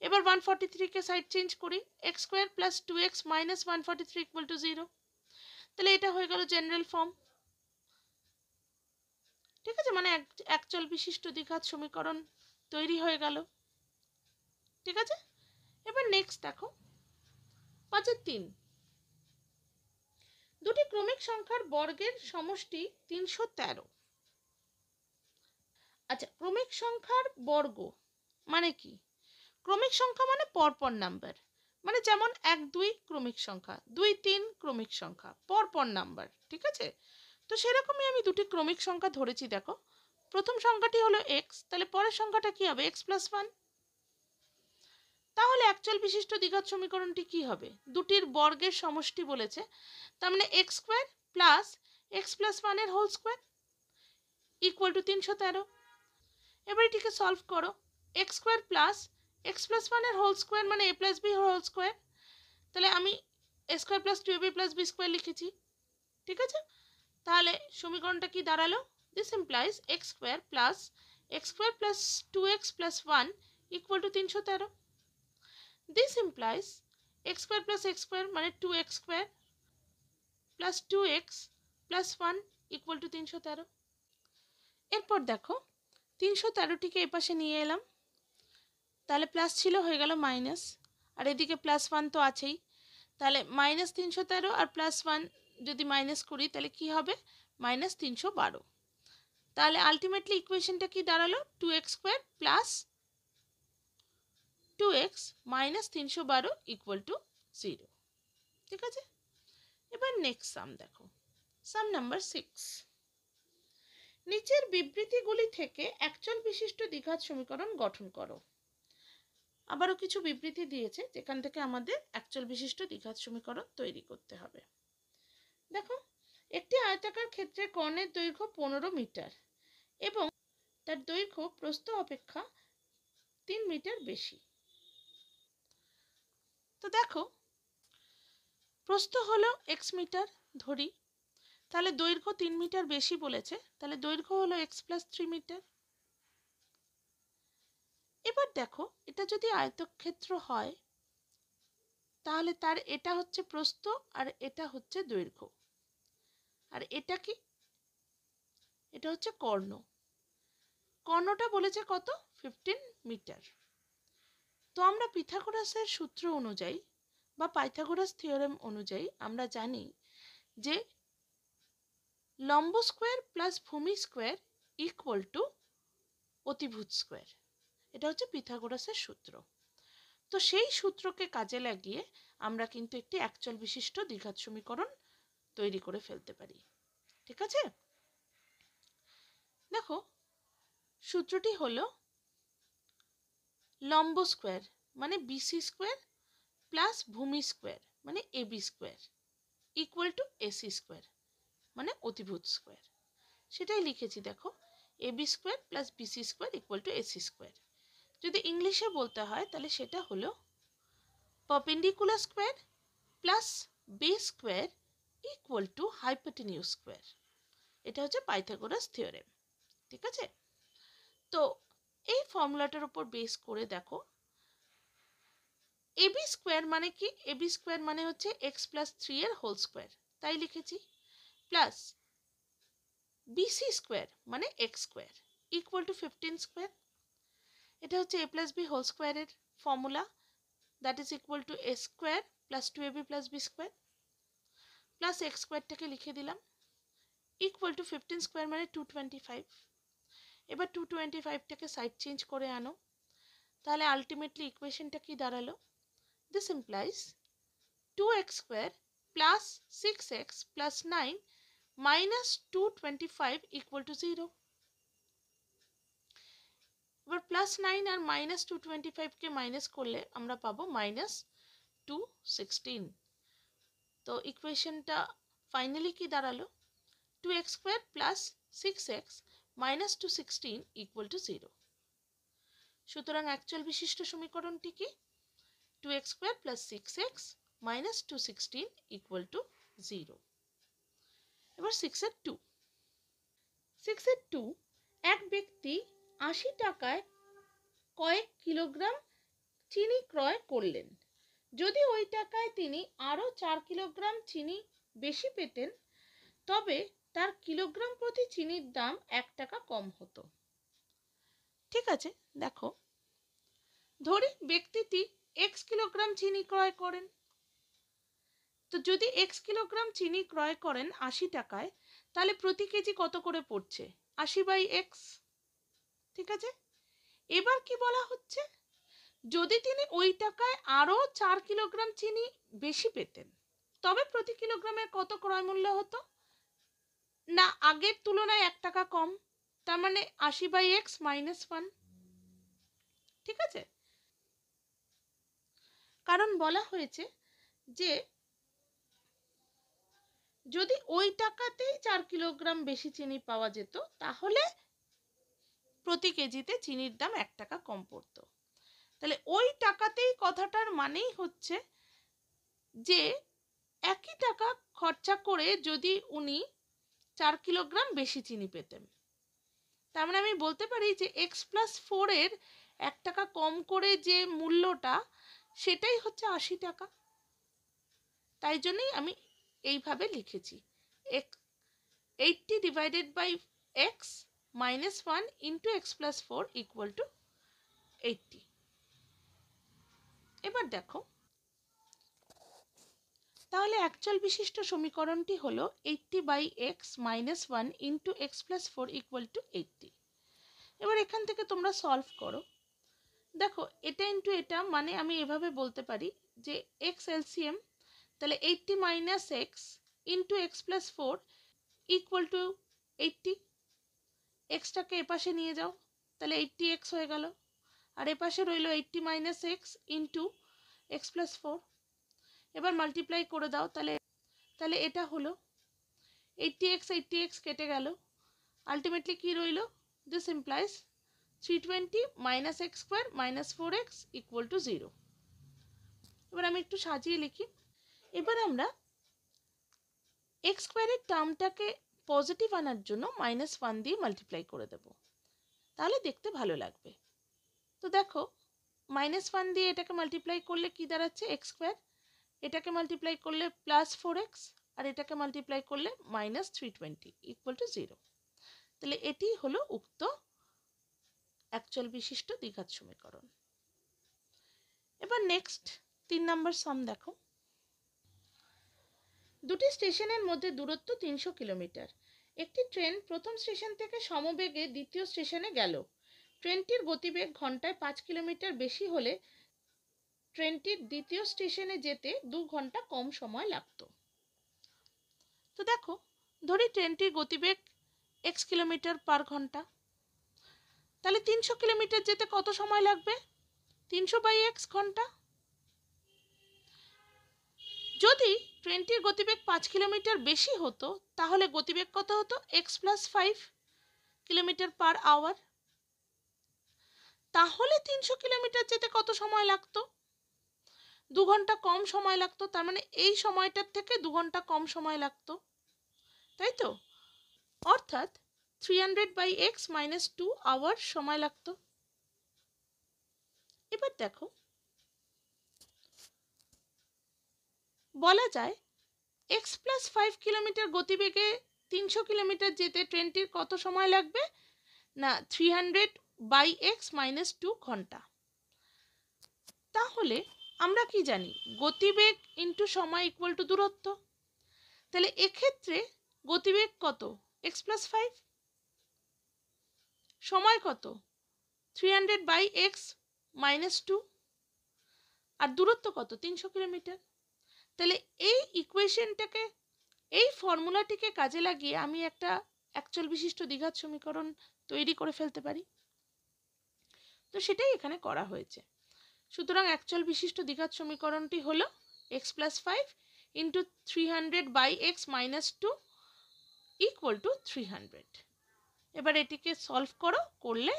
এবার ওয়ান ফর্টি থ্রিকে সাইড চেঞ্জ করি x square plus two x minus one forty three equal to zero তাহলে এটা হয়ে গেল জেনারেল ফর্ম ঠিক আছে মানে একচল বিশিষ্ট দ্বিঘাত সমীকরণ তৈরি হয়ে গেল ঠিক আছে এবার নেক্সট দেখো পাঁচের তিন দুটি ক্রমিক সংখ্যার বর্গের সমষ্টি তিনশো তেরো আচ্ছা ক্রমিক সংখ্যার বর্গ মানে কি ক্রমিক সংখ্যা মানে পরপর নাম্বার মানে যেমন এক দুই ক্রমিক সংখ্যা দুই তিন ক্রমিক সংখ্যা পরপর নাম্বার ঠিক আছে তো সেরকমই আমি দুটি ক্রমিক সংখ্যা ধরেছি দেখো প্রথম সংখ্যাটি হলো এক্স তাহলে পরের সংখ্যাটা কি হবে এক্স প্লাস ওয়ান তাহলে অ্যাকচুয়াল বিশিষ্ট দ্বিঘাত সমীকরণটি কি হবে দুটির বর্গের সমষ্টি বলেছে তার মানে x square plus x plus ওয়ানের হোল স্কোয়ার ইকুয়াল টু তিনশো তেরো এবার এটিকে সলভ করো x square plus x plus ওয়ানের হোল স্কোয়ার মানে a plus b whole square তাহলে আমি a square plus two a b plus b square লিখেছি ঠিক আছে তাহলে সমীকরণটা কি দাঁড়ালো this implies x square plus x square plus two x plus one equal to তিনশো তেরো This implies x square plus x square মানে two x square plus two x plus one equal to তিনশো তেরো এরপর দেখো তিনশো তেরোটিকে এপাশে নিয়ে এলাম তাহলে প্লাস ছিল হয়ে গেল মাইনাস আর এদিকে প্লাস ওয়ান তো আছেই তাহলে মাইনাস তিনশো তেরো আর প্লাস ওয়ান যদি মাইনাস করি তাহলে কি হবে মাইনাস তিনশো বারো তাহলে আলটিমেটলি ইকুয়েশনটা কি দাঁড়ালো two x square plus two x minus তিনশো বারো ইকুয়াল টু জিরো ঠিক আছে এবার নেক্সট সাম দেখো সাম নাম্বার সিক্স নিচের বিবৃতিগুলি থেকে একচল বিশিষ্ট দীঘাত সমীকরণ গঠন করো আবারও কিছু বিবৃতি দিয়েছে যেখান থেকে আমাদের একচল বিশিষ্ট দীঘাত সমীকরণ তৈরি করতে হবে দেখো একটি আয়তাকার ক্ষেত্রে কর্ণের দৈর্ঘ্য পনেরো মিটার এবং তার দৈর্ঘ্য প্রস্থ অপেক্ষা তিন মিটার বেশি তো দেখো প্রস্থ হলো এক্স মিটার ধরি তাহলে দৈর্ঘ্য তিন মিটার বেশি বলেছে তাহলে দৈর্ঘ্য হলো এক্স প্লাস থ্রি মিটার এবার দেখো এটা যদি আয়তক্ষেত্র হয় তাহলে তার এটা হচ্ছে প্রস্থ আর এটা হচ্ছে দৈর্ঘ্য আর এটা কি এটা হচ্ছে কর্ণ কর্ণটা বলেছে কত ফিফটিন মিটার তো আমরা পিথাগোরাসের সূত্র অনুযায়ী বা পাইথাগোরাস থিওরেম অনুযায়ী আমরা জানি যে লম্ব স্কোয়ার প্লাস ভূমি স্কোয়ার ইকুয়াল টু অতিভূত স্কোয়ার এটা হচ্ছে পিথাগোরাসের সূত্র তো সেই সূত্রকে কাজে লাগিয়ে আমরা কিন্তু একটি অ্যাকচুয়াল বিশিষ্ট দ্বিঘাত সমীকরণ তৈরি করে ফেলতে পারি ঠিক আছে দেখো সূত্রটি হলো লম্ব স্কোয়ার মানে বিসি স্কোয়ার প্লাস ভূমি স্কোয়ার মানে AB square equal to AC square মানে অতিভূত স্কোয়ার সেটাই লিখেছি দেখো AB square plus BC square equal to AC square যদি ইংলিশে বলতে হয় তাহলে সেটা হলো perpendicular square plus b square equal to hypotenuse square এটা হচ্ছে পাইথাগোরাস থিওরেম ঠিক আছে তো এই ফর্মুলাটার উপর বেস করে দেখো এবি স্কোয়ার মানে কি এবি স্কোয়ার মানে হচ্ছে এক্স প্লাস থ্রি এর হোল স্কোয়ার তাই লিখেছি প্লাস বিসি স্কোয়ার মানে x square equal to fifteen square এটা হচ্ছে এ প্লাস বি হোল স্কোয়ারের formula that is equal to a square plus two a b plus b square plus x স্কোয়ারটাকে লিখে দিলাম equal to fifteen square মানে two twenty five এবার two twenty ফাইভটাকে side change করে আনো তাহলে আলটিমেটলি ইকুয়েশনটা কি দাঁড়ালো this implies two x square plus six x plus nine minus two twenty five equal to zero এবার প্লাস নাইন আর মাইনাস টু টোয়েন্টি ফাইভকে মাইনাস করলে আমরা পাবো মাইনাস টু সিক্সটিন তো ইকুয়েশনটা ফাইনালি কি দাঁড়ালো two x square plus six x minus two sixteen equal to zero সুতরাং অ্যাকচুয়াল বিশিষ্ট সমীকরণটি কি two x square plus six x minus two sixteen equal to zero এবার সিক্সের টু সিক্সের টু এক ব্যক্তি আশি টাকায় কয়েক কিলোগ্রাম চিনি ক্রয় করলেন যদি ওই টাকায় তিনি আরও চার কিলোগ্রাম চিনি বেশি পেতেন তবে তার কিলোগ্রাম প্রতি চিনির দাম এক টাকা কম হতো ঠিক আছে দেখো ধরি ব্যক্তিটি এক্স কিলোগ্রাম চিনি ক্রয় করেন তো যদি এক্স কিলোগ্রাম চিনি ক্রয় করেন আশি টাকায় তাহলে প্রতি কেজি কত করে পড়ছে আশি বাই এক্স ঠিক আছে এবার কি বলা হচ্ছে যদি তিনি ওই টাকায় আরও চার কিলোগ্রাম চিনি বেশি পেতেন তবে প্রতি কিলোগ্রামের কত ক্রয় মূল্য হতো না আগের তুলনায় এক টাকা কম তার মানে আশি বাই এক্স মাইনাস ওয়ান ঠিক আছে কারণ বলা হয়েছে যে যদি ওই টাকাতেই চার কিলোগ্রাম বেশি চিনি পাওয়া যেত তাহলে প্রতি কেজিতে চিনির দাম এক টাকা কম পড়ত তাহলে ওই টাকাতেই কথাটার মানেই হচ্ছে যে একই টাকা খরচা করে যদি উনি চার কিলোগ্রাম বেশি চিনি পেতেন তার মানে আমি বলতে পারি যে এক্স প্লাস ফোরের এক টাকা কম করে যে মূল্যটা সেটাই হচ্ছে আশি টাকা তাই জন্যই আমি এইভাবে লিখেছি এক eighty divided by x minus one into x plus four equal to eighty এবার দেখো তাহলে অ্যাকচুয়াল বিশিষ্ট সমীকরণটি হল eighty by x minus one into x plus four equal to eighty এবার এখান থেকে তোমরা সলভ করো দেখো এটা ইন্টু এটা মানে আমি এভাবে বলতে পারি যে এক্স এলসিএম তাহলে eighty minus x into x plus four equal to eighty এক্সটাকে এপাশে নিয়ে যাও তাহলে এইটটি এক্স হয়ে গেল আর এপাশে রইল eighty minus x into x plus four এবার মাল্টিপ্লাই করে দাও তাহলে তাহলে এটা হলো এইটটি এক্স এইটটি এক্স কেটে গেল আলটিমেটলি কী রইল this implies three twenty minus x square minus four x equal to zero এবার আমি একটু সাজিয়ে লিখি এবার আমরা এক্স স্কোয়ারের টার্মটাকে পজিটিভ আনার জন্য মাইনাস ওয়ান দিয়ে মাল্টিপ্লাই করে দেব তাহলে দেখতে ভালো লাগবে তো দেখো মাইনাস ওয়ান দিয়ে এটাকে মাল্টিপ্লাই করলে কি দাঁড়াচ্ছে এক্স স্কোয়ার এটাকে মাল্টিপ্লাই করলে প্লাস ফোর এক্স আর এটাকে মাল্টিপ্লাই করলে minus three twenty equal to zero তাহলে এটি হলো উক্ত অ্যাকচুয়াল বিশিষ্ট দ্বিঘাত সমীকরণ এবার নেক্সট তিন নম্বর সাম দেখো দুটি স্টেশনের মধ্যে দূরত্ব তিনশো কিলোমিটার একটি ট্রেন প্রথম স্টেশন থেকে সমবেগে দ্বিতীয় স্টেশনে গেল ট্রেনটির গতিবেগ ঘন্টায় পাঁচ কিলোমিটার বেশি হলে ট্রেনটির দ্বিতীয় স্টেশনে যেতে দু ঘন্টা কম সময় লাগত তো দেখো ধরি ট্রেনটির গতিবেগ এক্স কিলোমিটার পার ঘন্টা তাহলে তিনশো কিলোমিটার যেতে কত সময় লাগবে তিনশো বাই এক্স ঘন্টা যদি ট্রেনটির গতিবেগ পাঁচ কিলোমিটার বেশি হতো তাহলে গতিবেগ কত হতো x plus five kilometer per hour তাহলে তিনশো কিলোমিটার যেতে কত সময় লাগতো দু ঘন্টা কম সময় লাগতো তার মানে এই সময়টার থেকে দু ঘন্টা কম সময় লাগতো তাই তো অর্থাৎ three hundred by x minus two hour সময় লাগতো এবার দেখো বলা যায় এক্স প্লাস ফাইভ কিলোমিটার গতিবেগে তিনশো কিলোমিটার যেতে ট্রেনটির কত সময় লাগবে না three hundred by x minus two ঘন্টা তাহলে আমরা কি জানি গতিবেগ ইন্টু সময় ইকুয়াল টু দূরত্ব তাহলে এক্ষেত্রে গতিবেগ কত এক্স প্লাস ফাইভ সময় কত three hundred by x minus two আর দূরত্ব কত তিনশো কিলোমিটার তাহলে এই ইকুয়েশনটাকে এই ফর্মুলাটিকে কাজে লাগিয়ে আমি একটা অ্যাকচুয়াল বিশিষ্ট দ্বিঘাত সমীকরণ তৈরি করে ফেলতে পারি তো সেটাই এখানে করা হয়েছে সুতরাং অ্যাকচুয়াল বিশিষ্ট দ্বিঘাত সমীকরণটি হল x plus five into three hundred by x minus two equal to three hundred এবার এটিকে সলভ করো করলে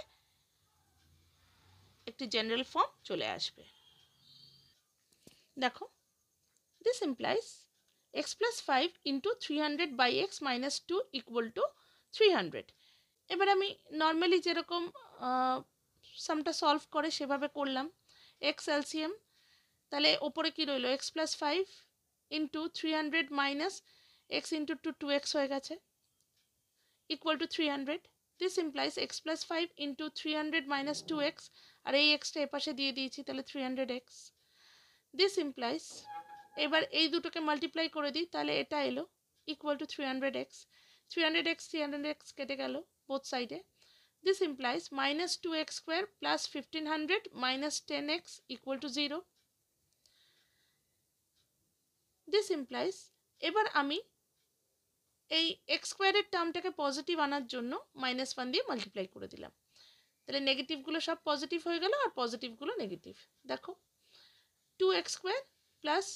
একটি জেনারেল ফর্ম চলে আসবে দেখো this x plus five into three hundred by x minus two equal to three hundred এবার আমি নর্মালি যেরকম সামটা সলভ করে সেভাবে করলাম এক্স এলসিএম তাহলে ওপরে কী রইল x plus five into three hundred minus x into two two x হয়ে গেছে equal to three hundred this implies x plus five into three hundred minus two x আর এই এক্সটা এপাশে দিয়ে দিয়েছি তাহলে three hundred x this implies এবার এই দুটোকে মাল্টিপ্লাই করে দিই তাহলে এটা এলো equal to three hundred x three hundred x three hundred x কেটে গেল বোথ সাইডে This implies minus 2x square plus 1500 minus 10x equal to 0. This implies এবার আমি এই এক্স স্কোয়ারের টার্মটাকে পজিটিভ আনার জন্য মাইনাস ওয়ান দিয়ে মাল্টিপ্লাই করে দিলাম তাহলে নেগেটিভগুলো সব পজিটিভ হয়ে গেল আর পজিটিভগুলো নেগেটিভ দেখো two x square plus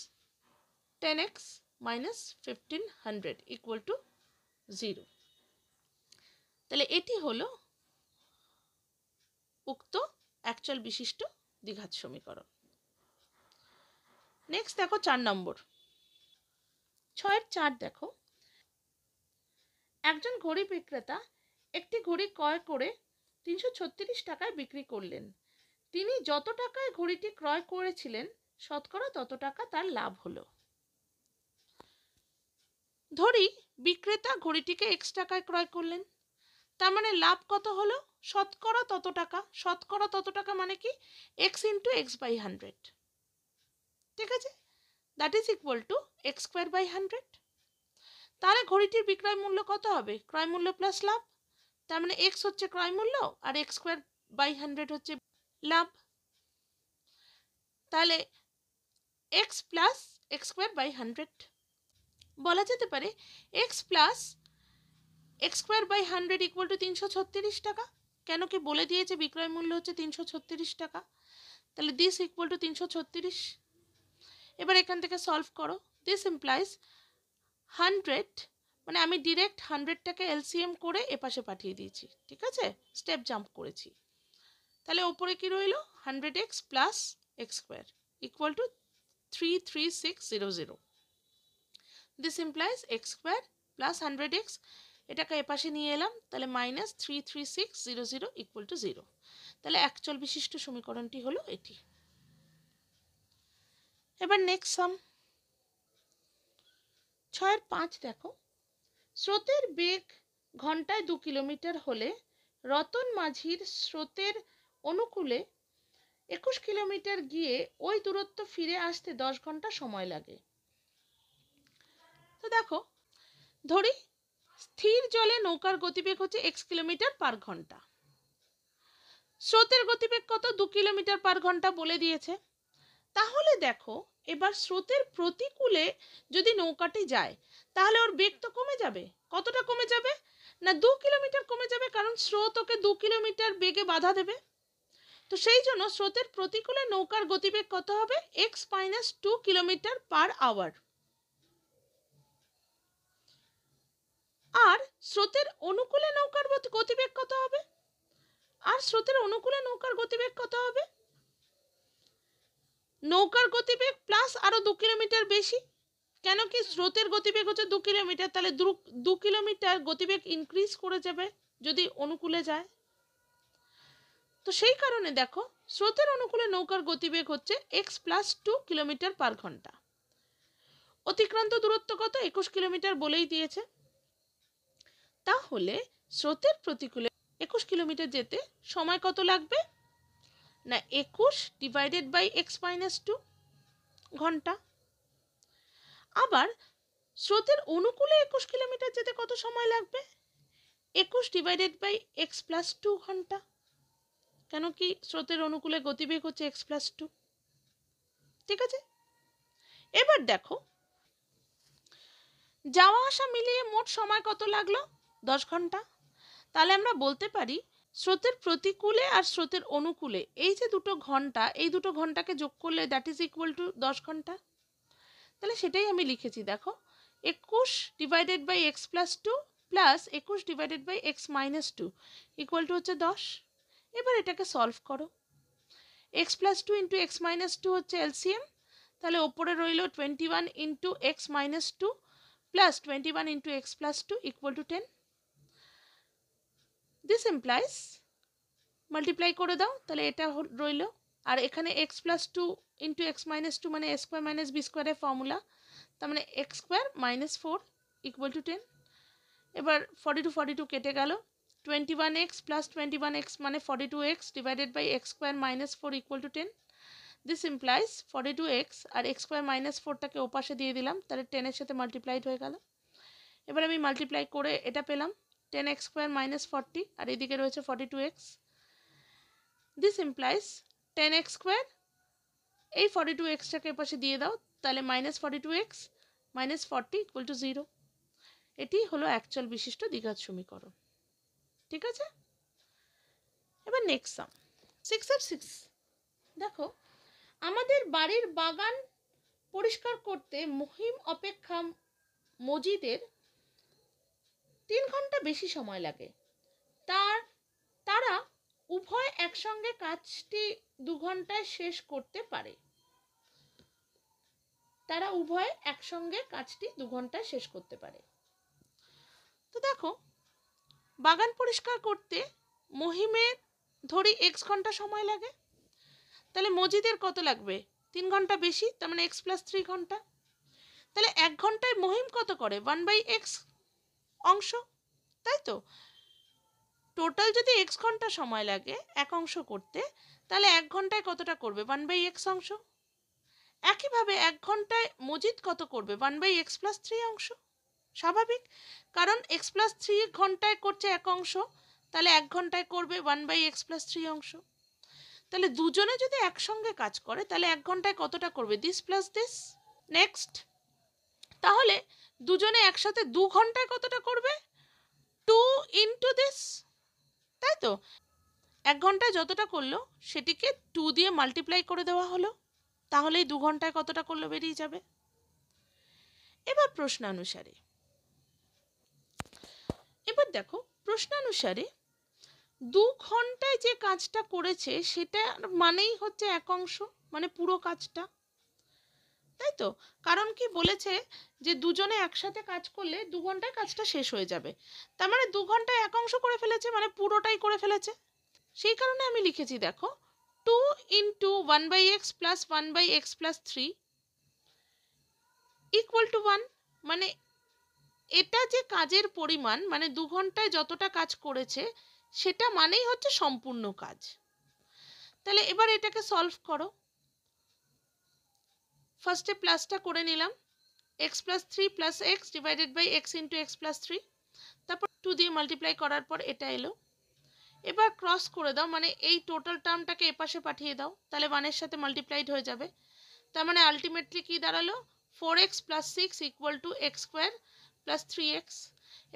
ten x minus fifteen hundred equal to zero তাহলে এটি হলো উক্ত অ্যাকচুয়াল বিশিষ্ট দ্বিঘাত সমীকরণ নেক্সট দেখো চার নম্বর ছয়ের চার দেখো একজন ঘড়ি বিক্রেতা একটি ঘড়ি ক্রয় করে তিনশো ছত্রিশ টাকায় বিক্রি করলেন তিনি যত টাকায় ঘড়িটি ক্রয় করেছিলেন শতকরা তত টাকা তার লাভ হলো ধরি বিক্রেতা ঘড়িটিকে এক্স টাকায় ক্রয় করলেন তার মানে লাভ কত হলো শতকরা তত টাকা শতকরা তত টাকা মানে কি x into x by hundred ঠিক আছে that is equal to x square by hundred তাহলে ঘড়িটির বিক্রয় মূল্য কত হবে ক্রয় মূল্য প্লাস লাভ তার মানে এক্স হচ্ছে ক্রয় মূল্য আর এক্স স্কোয়ার বাই হান্ড্রেড হচ্ছে লাভ তাহলে x plus x square by hundred বলা যেতে পারে x plus x square by hundred equal to তিনশো ছত্রিশ টাকা কেন কি বলে দিয়েছে বিক্রয় মূল্য হচ্ছে তিনশো ছত্রিশ টাকা তাহলে দিস ইকুয়াল টু তিনশো ছত্রিশ এবার এখান থেকে সলভ করো দিস ইমপ্লাইজ হান্ড্রেড মানে আমি ডিরেক্ট হান্ড্রেডটাকে এলসিএম করে এপাশে পাঠিয়ে দিয়েছি ঠিক আছে স্টেপ জাম্প করেছি তাহলে ওপরে কি রইল hundred x plus x square equal to three three six zero zero this implies x square plus hundred x এটাকে এপাশে নিয়ে এলাম তাহলে minus three three six zero zero equal to zero তাহলে অ্যাকচুয়াল বিশিষ্ট সমীকরণটি হলো এটি এবার নেক্সট সাম ছয়ের পাঁচ দেখো স্রোতের বেগ ঘন্টায় দু কিলোমিটার হলে রতন মাঝির স্রোতের অনুকূলে একুশ কিলোমিটার গিয়ে ওই দূরত্ব ফিরে আসতে দশ ঘন্টা সময় লাগে তো দেখো ধরি স্থির জলে নৌকার গতিবেগ হচ্ছে এক্স কিলোমিটার পার ঘন্টা স্রোতের গতিবেগ কত দু কিলোমিটার পার ঘন্টা বলে দিয়েছে তাহলে দেখো এবার স্রোতের প্রতিকূলে যদি নৌকাটি যায় তাহলে ওর বেগ তো কমে যাবে কতটা কমে যাবে না দু কিলোমিটার কমে যাবে কারণ স্রোত ওকে দু কিলোমিটার বেগে বাধা দেবে তো সেই জন্য স্রোতের প্রতিকূলে নৌকার গতিবেগ কত হবে x minus two kilometre per hour আর স্রোতের অনুকূলে নৌকার গতিবেগ কত হবে আর স্রোতের অনুকূলে নৌকার গতিবেগ কত হবে নৌকার গতিবেগ প্লাস আরও দু কিলোমিটার বেশি কেন কি স্রোতের গতিবেগ হচ্ছে দু কিলোমিটার তাহলে দু কিলোমিটার গতিবেগ ইনক্রিজ করে যাবে যদি অনুকূলে যায় তো সেই কারণে দেখো স্রোতের অনুকূলে নৌকার গতিবেগ হচ্ছে x plus two kilometre per ঘন্টা অতিক্রান্ত দূরত্ব কত একুশ কিলোমিটার বলেই দিয়েছে তাহলে স্রোতের প্রতিকূলে একুশ কিলোমিটার যেতে সময় কত লাগবে না একুশ divided by x minus two ঘন্টা আবার স্রোতের অনুকূলে একুশ কিলোমিটার যেতে কত সময় লাগবে একুশ divided by x plus two ঘন্টা কেন কি স্রোতের অনুকূলে গতিবেগ হচ্ছে এক্স প্লাস টু ঠিক আছে এবার দেখো যাওয়া আসা মিলিয়ে মোট সময় কত লাগলো দশ ঘন্টা তাহলে আমরা বলতে পারি স্রোতের প্রতিকূলে আর স্রোতের অনুকূলে এই যে দুটো ঘন্টা এই দুটো ঘন্টাকে যোগ করলে দ্যাট ইজ ইকুয়াল টু দশ ঘন্টা তাহলে সেটাই আমি লিখেছি দেখো একুশ divided by x plus two plus একুশ divided by x minus two equal to হচ্ছে দশ এবার এটাকে সলভ করো x plus two into x minus two হচ্ছে এলসিএম তাহলে ওপরে রইল twenty one into x minus two plus twenty one into x plus two equal to ten this implies multiply করে দাও তাহলে এটা রইল আর এখানে x plus two into x minus two মানে এক্স স্কোয়ার মাইনাস বি স্কোয়ারের ফর্মুলা তার মানে x square minus four equal to ten এবার ফর্টি টু ফর্টি টু কেটে গেল twenty one x plus twenty one x মানে forty two x divided by x square minus four equal to ten this implies forty two x আর x square minus ফোরটাকে ওপাশে দিয়ে দিলাম তাহলে টেনের সাথে মাল্টিপ্লাইড হয়ে গেল এবার আমি মাল্টিপ্লাই করে এটা পেলাম ten x square minus forty আর এদিকে রয়েছে forty two x this implies ten x square এই ফর্টি টু এক্সটাকে পাশে দিয়ে দাও তাহলে minus forty two x minus forty equal to zero এটি হলো অ্যাকচুয়াল বিশিষ্ট দ্বিঘাত সমীকরণ ঠিক আছে এবার next sum six of six দেখো আমাদের বাড়ির বাগান পরিষ্কার করতে মহিম অপেক্ষা মজিদের তিন ঘন্টা বেশি সময় লাগে তার তারা উভয় একসঙ্গে কাজটি দু ঘন্টায় শেষ করতে পারে তারা উভয় একসঙ্গে কাজটি দু ঘন্টায় শেষ করতে পারে তো দেখো বাগান পরিষ্কার করতে মহিমের ধরি এক্স ঘন্টা সময় লাগে তাহলে মজিদের কত লাগবে তিন ঘন্টা বেশি তার মানে এক্স প্লাস থ্রি ঘন্টা তাহলে এক ঘন্টায় মহিম কত করে ওয়ান বাই এক্স অংশ তাই তো টোটাল যদি এক্স ঘন্টা সময় লাগে এক অংশ করতে তাহলে এক ঘন্টায় কতটা করবে ওয়ান বাই এক্স অংশ একইভাবে এক ঘন্টায় মজিদ কত করবে one by x plus three অংশ স্বাভাবিক কারণ এক্স প্লাস থ্রি ঘন্টায় করছে এক অংশ তাহলে এক ঘন্টায় করবে one by x plus three অংশ তাহলে দুজনে যদি একসঙ্গে কাজ করে তাহলে এক ঘন্টায় কতটা করবে দিস প্লাস দিস নেক্সট তাহলে দুজনে একসাথে দু ঘন্টায় কতটা করবে টু ইন্টু দিস তাই তো এক ঘন্টায় যতটা করলো সেটিকে টু দিয়ে মাল্টিপ্লাই করে দেওয়া হলো তাহলেই দু ঘন্টায় কতটা করলো বেরিয়ে যাবে এবার প্রশ্নানুসারে এবার দেখো প্রশ্নানুসারে দু ঘন্টায় যে কাজটা করেছে সেটা মানেই হচ্ছে এক অংশ মানে পুরো কাজটা তাই তো কারণ কি বলেছে যে দুজনে একসাথে কাজ করলে দু ঘন্টায় কাজটা শেষ হয়ে যাবে তার মানে দু ঘন্টায় এক অংশ করে ফেলেছে মানে পুরোটাই করে ফেলেছে সেই কারণে আমি লিখেছি দেখো two into one by x plus one by x plus three equal to one মানে এটা যে কাজের পরিমাণ মানে দু ঘন্টায় যতটা কাজ করেছে সেটা মানেই হচ্ছে সম্পূর্ণ কাজ তাহলে এবার এটাকে সলভ করো ফার্স্টে প্লাসটা করে নিলাম x plus three plus x divided by x into x plus three তারপর টু দিয়ে মাল্টিপ্লাই করার পর এটা এলো এবার ক্রস করে দাও মানে এই টোটাল টার্মটাকে এপাশে পাঠিয়ে দাও তাহলে ওয়ানের সাথে মাল্টিপ্লাইড হয়ে যাবে তার মানে আলটিমেটলি কী দাঁড়ালো four x plus six equal to x square plus three x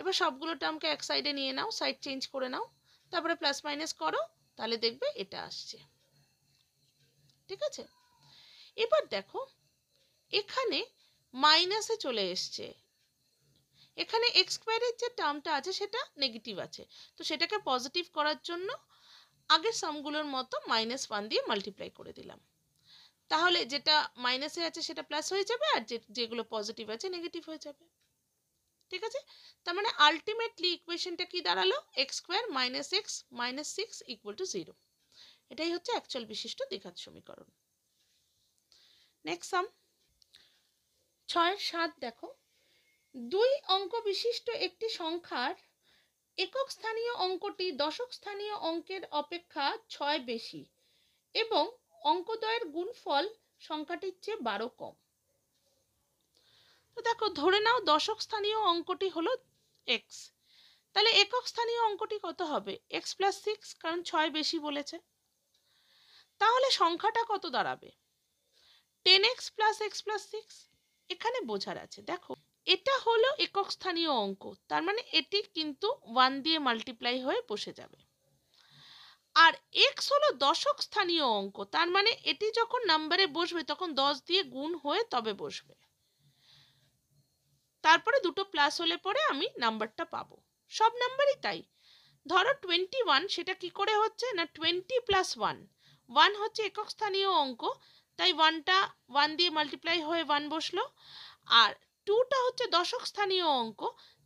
এবার সবগুলো টার্মকে এক সাইডে নিয়ে নাও সাইড চেঞ্জ করে নাও তারপরে প্লাস মাইনাস করো তাহলে দেখবে এটা আসছে ঠিক আছে এবার দেখো এখানে মাইনাসে চলে এসছে এখানে এক্সকোয়ারের যে টার্মটা আছে সেটা নেগেটিভ আছে তো সেটাকে পজিটিভ করার জন্য আগের সামগুলোর মতো মাইনাস ওয়ান দিয়ে মাল্টিপ্লাই করে দিলাম তাহলে যেটা মাইনাসে আছে সেটা প্লাস হয়ে যাবে আর যেগুলো পজিটিভ আছে নেগেটিভ হয়ে যাবে ঠিক আছে তার মানে আলটিমেটলি ইকুয়েশনটা কি দাঁড়ালো x square minus x minus six equal to zero এটাই হচ্ছে অ্যাকচুয়াল বিশিষ্ট দ্বিঘাত সমীকরণ নেক্সট সাম ছয় সাত দেখো দুই অঙ্ক বিশিষ্ট একটি সংখ্যার একক স্থানীয় অঙ্কটি দশক স্থানীয় অঙ্কের অপেক্ষা ছয় বেশি এবং গুণ গুণফল সংখ্যাটির চেয়ে বারো কম তো দেখো ধরে নাও দশক স্থানীয় অঙ্কটি হলো এক্স তাহলে একক স্থানীয় অঙ্কটি কত হবে এক্স প্লাস সিক্স কারণ ছয় বেশি বলেছে তাহলে সংখ্যাটা কত দাঁড়াবে ten x plus x plus six এখানে বোঝার আছে দেখো এটা হলো একক স্থানীয় অঙ্ক তার মানে এটি কিন্তু ওয়ান দিয়ে মাল্টিপ্লাই হয়ে বসে যাবে আর এক্স হলো দশক স্থানীয় অঙ্ক তার মানে এটি যখন নাম্বারে বসবে তখন দশ দিয়ে গুণ হয়ে তবে বসবে তারপরে দুটো প্লাস হলে পরে আমি নাম্বারটা পাবো সব নাম্বারই তাই ধরো টোয়েন্টি ওয়ান সেটা কি করে হচ্ছে না টোয়েন্টি প্লাস ওয়ান ওয়ান হচ্ছে একক স্থানীয় অঙ্ক তাই ওয়ানটা ওয়ান দিয়ে মাল্টিপ্লাই হয়ে ওয়ান বসলো আর টুটা হচ্ছে দশক স্থানীয় অঙ্ক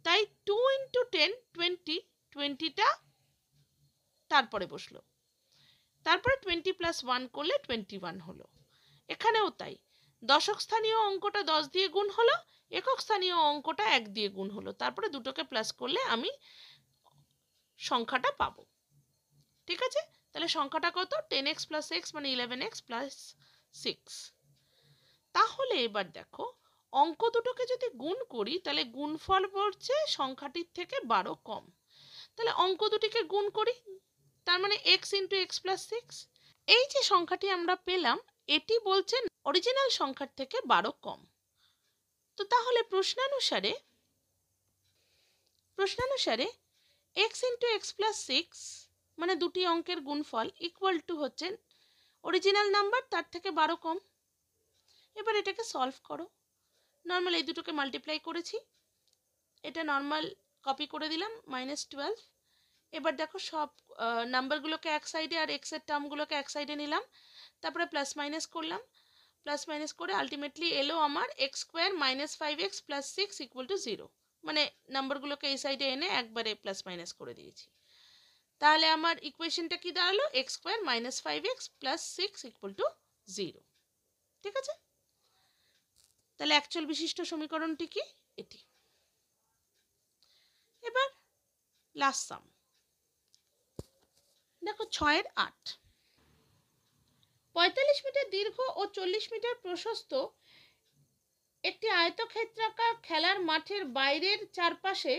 তাই টু ইন্টু টেন টোয়েন্টি টোয়েন্টিটা তারপরে বসলো তারপরে টোয়েন্টি প্লাস ওয়ান করলে টোয়েন্টি ওয়ান হলো এখানেও তাই দশক স্থানীয় অঙ্কটা দশ দিয়ে গুণ হলো একক স্থানীয় অঙ্কটা এক দিয়ে গুণ হলো তারপরে দুটোকে প্লাস করলে আমি সংখ্যাটা পাবো ঠিক আছে তাহলে সংখ্যাটা কত টেন এক্স প্লাস এক্স মানে ইলেভেন এক্স প্লাস সিক্স তাহলে এবার দেখো অঙ্ক দুটোকে যদি গুণ করি তাহলে গুণফল পড়ছে সংখ্যাটির থেকে বারো কম তাহলে অঙ্ক দুটিকে গুণ করি তার মানে x into x plus six এই যে সংখ্যাটি আমরা পেলাম এটি বলছে অরিজিনাল সংখ্যার থেকে বারো কম তো তাহলে প্রশ্নানুসারে প্রশ্নানুসারে x into x plus six মানে দুটি অঙ্কের গুণফল ইকুয়াল টু হচ্ছে অরিজিনাল নাম্বার তার থেকে বারো কম এবার এটাকে সলভ করো নর্মাল এই দুটোকে মাল্টিপ্লাই করেছি এটা নর্মাল কপি করে দিলাম মাইনাস টুয়েলভ এবার দেখো সব নাম্বারগুলোকে এক সাইডে আর এক্সের টার্মগুলোকে এক সাইডে নিলাম তারপরে প্লাস মাইনাস করলাম প্লাস মাইনাস করে আলটিমেটলি এলো আমার x square minus five x plus six equal to zero মানে নাম্বারগুলোকে এই সাইডে এনে একবারে প্লাস মাইনাস করে দিয়েছি তাহলে আমার ইকুয়েশনটা কি দাঁড়ালো x square minus five x plus six equal to zero ঠিক আছে তাহলে অ্যাকচুয়াল বিশিষ্ট সমীকরণটি কি এটি এবার লাস্ট সাম দেখো ছয়ের আট পঁয়তাল্লিশ মিটার দীর্ঘ ও চল্লিশ মিটার প্রশস্ত একটি আয়তক্ষেত্রাকার খেলার মাঠের বাইরের চারপাশে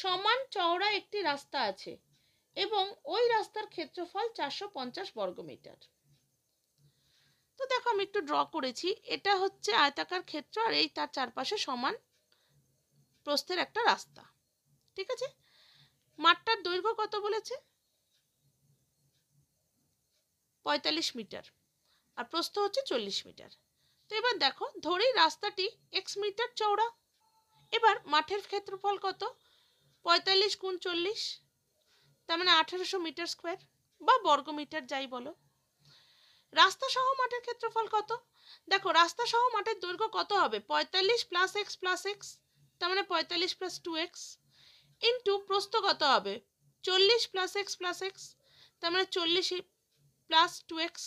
সমান চওড়া একটি রাস্তা আছে এবং ওই রাস্তার ক্ষেত্রফল চারশো পঞ্চাশ বর্গমিটার তো দেখো আমি একটু ড্র করেছি এটা হচ্ছে আয়তাকার ক্ষেত্র আর এই তার চারপাশে সমান প্রস্থের একটা রাস্তা ঠিক আছে মাঠটার দৈর্ঘ্য কত বলেছে পঁয়তাল্লিশ মিটার আর প্রস্থ হচ্ছে চল্লিশ মিটার তো এবার দেখো ধরেই রাস্তাটি এক্স মিটার চওড়া এবার মাঠের ক্ষেত্রফল কত পঁয়তাল্লিশ গুণ চল্লিশ তার মানে আঠেরোশো মিটার স্কোয়ার বা বর্গ মিটার যাই বলো রাস্তা সহ মাঠের ক্ষেত্রফল কত দেখো রাস্তা সহ মাঠের দৈর্ঘ্য কত হবে পঁয়তাল্লিশ প্লাস এক্স প্লাস এক্স তার মানে পঁয়তাল্লিশ প্লাস টু এক্স ইন্টু প্রস্থ কত হবে চল্লিশ প্লাস এক্স প্লাস এক্স তার মানে চল্লিশ প্লাস টু এক্স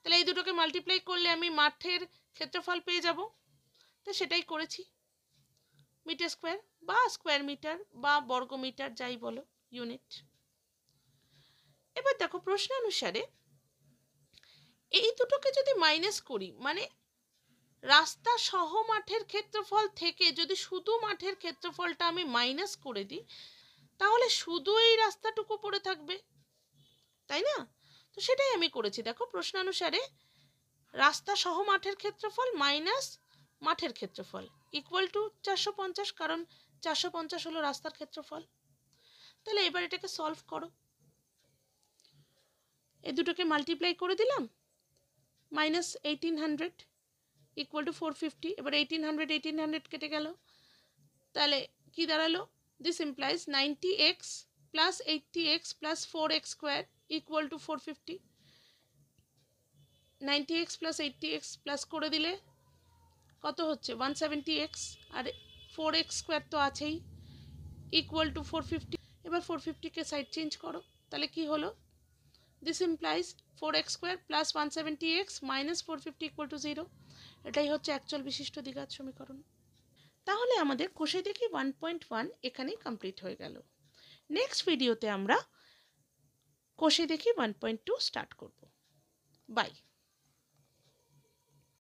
তাহলে এই দুটোকে মাল্টিপ্লাই করলে আমি মাঠের ক্ষেত্রফল পেয়ে যাব তো সেটাই করেছি মিটার স্কোয়ার বা স্কোয়ার মিটার বা বর্গ মিটার যাই বলো ইউনিট এবার দেখো প্রশ্নানুসারে এই দুটোকে যদি মাইনাস করি মানে রাস্তা সহ মাঠের ক্ষেত্রফল থেকে যদি শুধু মাঠের ক্ষেত্রফলটা আমি মাইনাস করে দিই তাহলে শুধু এই রাস্তাটুকু পড়ে থাকবে তাই না তো সেটাই আমি করেছি দেখো প্রশ্নানুসারে রাস্তা সহ মাঠের ক্ষেত্রফল মাইনাস মাঠের ক্ষেত্রফল ইকুয়াল টু চারশো পঞ্চাশ কারণ চারশো পঞ্চাশ হলো রাস্তার ক্ষেত্রফল তাহলে এবার এটাকে সলভ করো এ দুটোকে মাল্টিপ্লাই করে দিলাম minus eighteen hundred equal to four fifty এবার এইটিন হান্ড্রেড এইটিন হান্ড্রেড কেটে গেল তাহলে কি দাঁড়ালো this implies ninety x plus eighty x plus four x square equal to four fifty ninety x plus eighty x plus করে দিলে কত হচ্ছে ওয়ান সেভেন্টি এক্স আর ফোর এক্স স্কোয়ার তো আছেই ইকুয়াল টু ফোর ফিফটি এবার four ফিফটিকে side change করো তাহলে কি হলো this implies four x square plus one seventy x minus four fifty equal to zero এটাই হচ্ছে অ্যাকচুয়াল বিশিষ্ট দ্বিঘাত সমীকরণ তাহলে আমাদের কোষে দেখি ওয়ান পয়েন্ট ওয়ান এখানেই কমপ্লিট হয়ে গেল নেক্সট ভিডিওতে আমরা কোষে দেখি ওয়ান পয়েন্ট টু স্টার্ট করব বাই